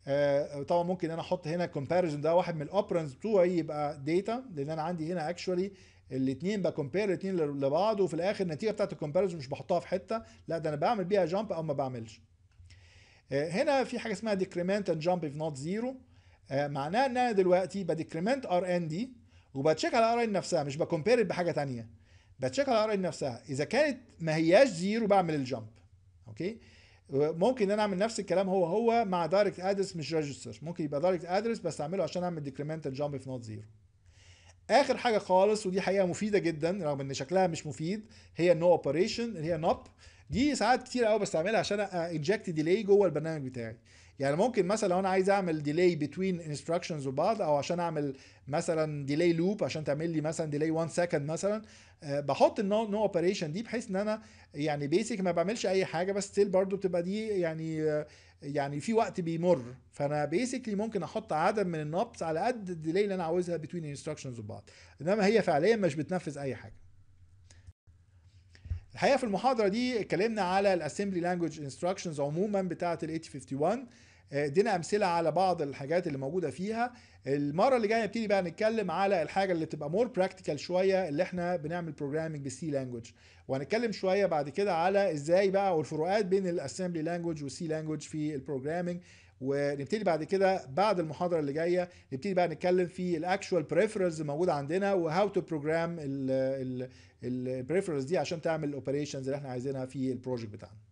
آه طبعا ممكن انا احط هنا كومباريزون ده واحد من الاوبرنز بتوعي يبقى داتا لان انا عندي هنا اكشولي الاثنين بكمبير الاثنين لبعض وفي الاخر النتيجه بتاعت الكومباريزون مش بحطها في حته لا ده انا بعمل بيها جامب او ما بعملش آه هنا في حاجه اسمها ديكريمنت اند جامب اف نوت زيرو معناها ان انا دلوقتي بديكريمنت ار ان دي وبتشيك على ار ان نفسها مش بكمبير بحاجه ثانيه بتشيك على الار ان نفسها اذا كانت ما هياش زيرو بعمل الجمب اوكي ممكن ان انا اعمل نفس الكلام هو هو مع دايركت ادرس مش ريجستر ممكن يبقى دايركت ادرس بس اعمله عشان اعمل ديكريمنتال جامب في نوت زيرو اخر حاجه خالص ودي حقيقه مفيده جدا رغم ان شكلها مش مفيد هي النو اوبريشن اللي هي نوب دي ساعات كتير قوي بستعملها عشان انجكت ديلي جوه البرنامج بتاعي يعني ممكن مثلا لو انا عايز اعمل ديلي بتوين انستراكشنز وبعض او عشان اعمل مثلا ديلي لوب عشان تعمل لي مثلا ديلي 1 سكند مثلا آه، بحط النو نو اوبريشن دي بحيث ان انا يعني بيسك ما بعملش اي حاجه بس ستيل برضو بتبقى دي يعني آه، يعني في وقت بيمر فانا بيسكلي ممكن احط عدد من النوبس على قد الديلي اللي انا عاوزها بتوين انستراكشنز وبعض انما هي فعليا مش بتنفذ اي حاجه الحقيقه في المحاضره دي اتكلمنا على الاسمبلي لانجوج انستراكشنز عموما بتاعه ال 8051 آه، ادينا امثله على بعض الحاجات اللي موجوده فيها المره اللي جايه نبتدي بقى نتكلم على الحاجه اللي تبقى مور براكتيكال شويه اللي احنا بنعمل بروجرامنج بالسي لانجوج وهنتكلم شويه بعد كده على ازاي بقى والفروقات بين الاسمبلي لانجوج والسي لانجوج في البروجرامنج ونبتدي بعد كده بعد المحاضره اللي جايه نبتدي بقى نتكلم في الاكشوال بريفرنس الموجوده عندنا وهاو تو بروجرام البريفرنس دي عشان تعمل الاوبريشنز اللي احنا عايزينها في البروجكت بتاعنا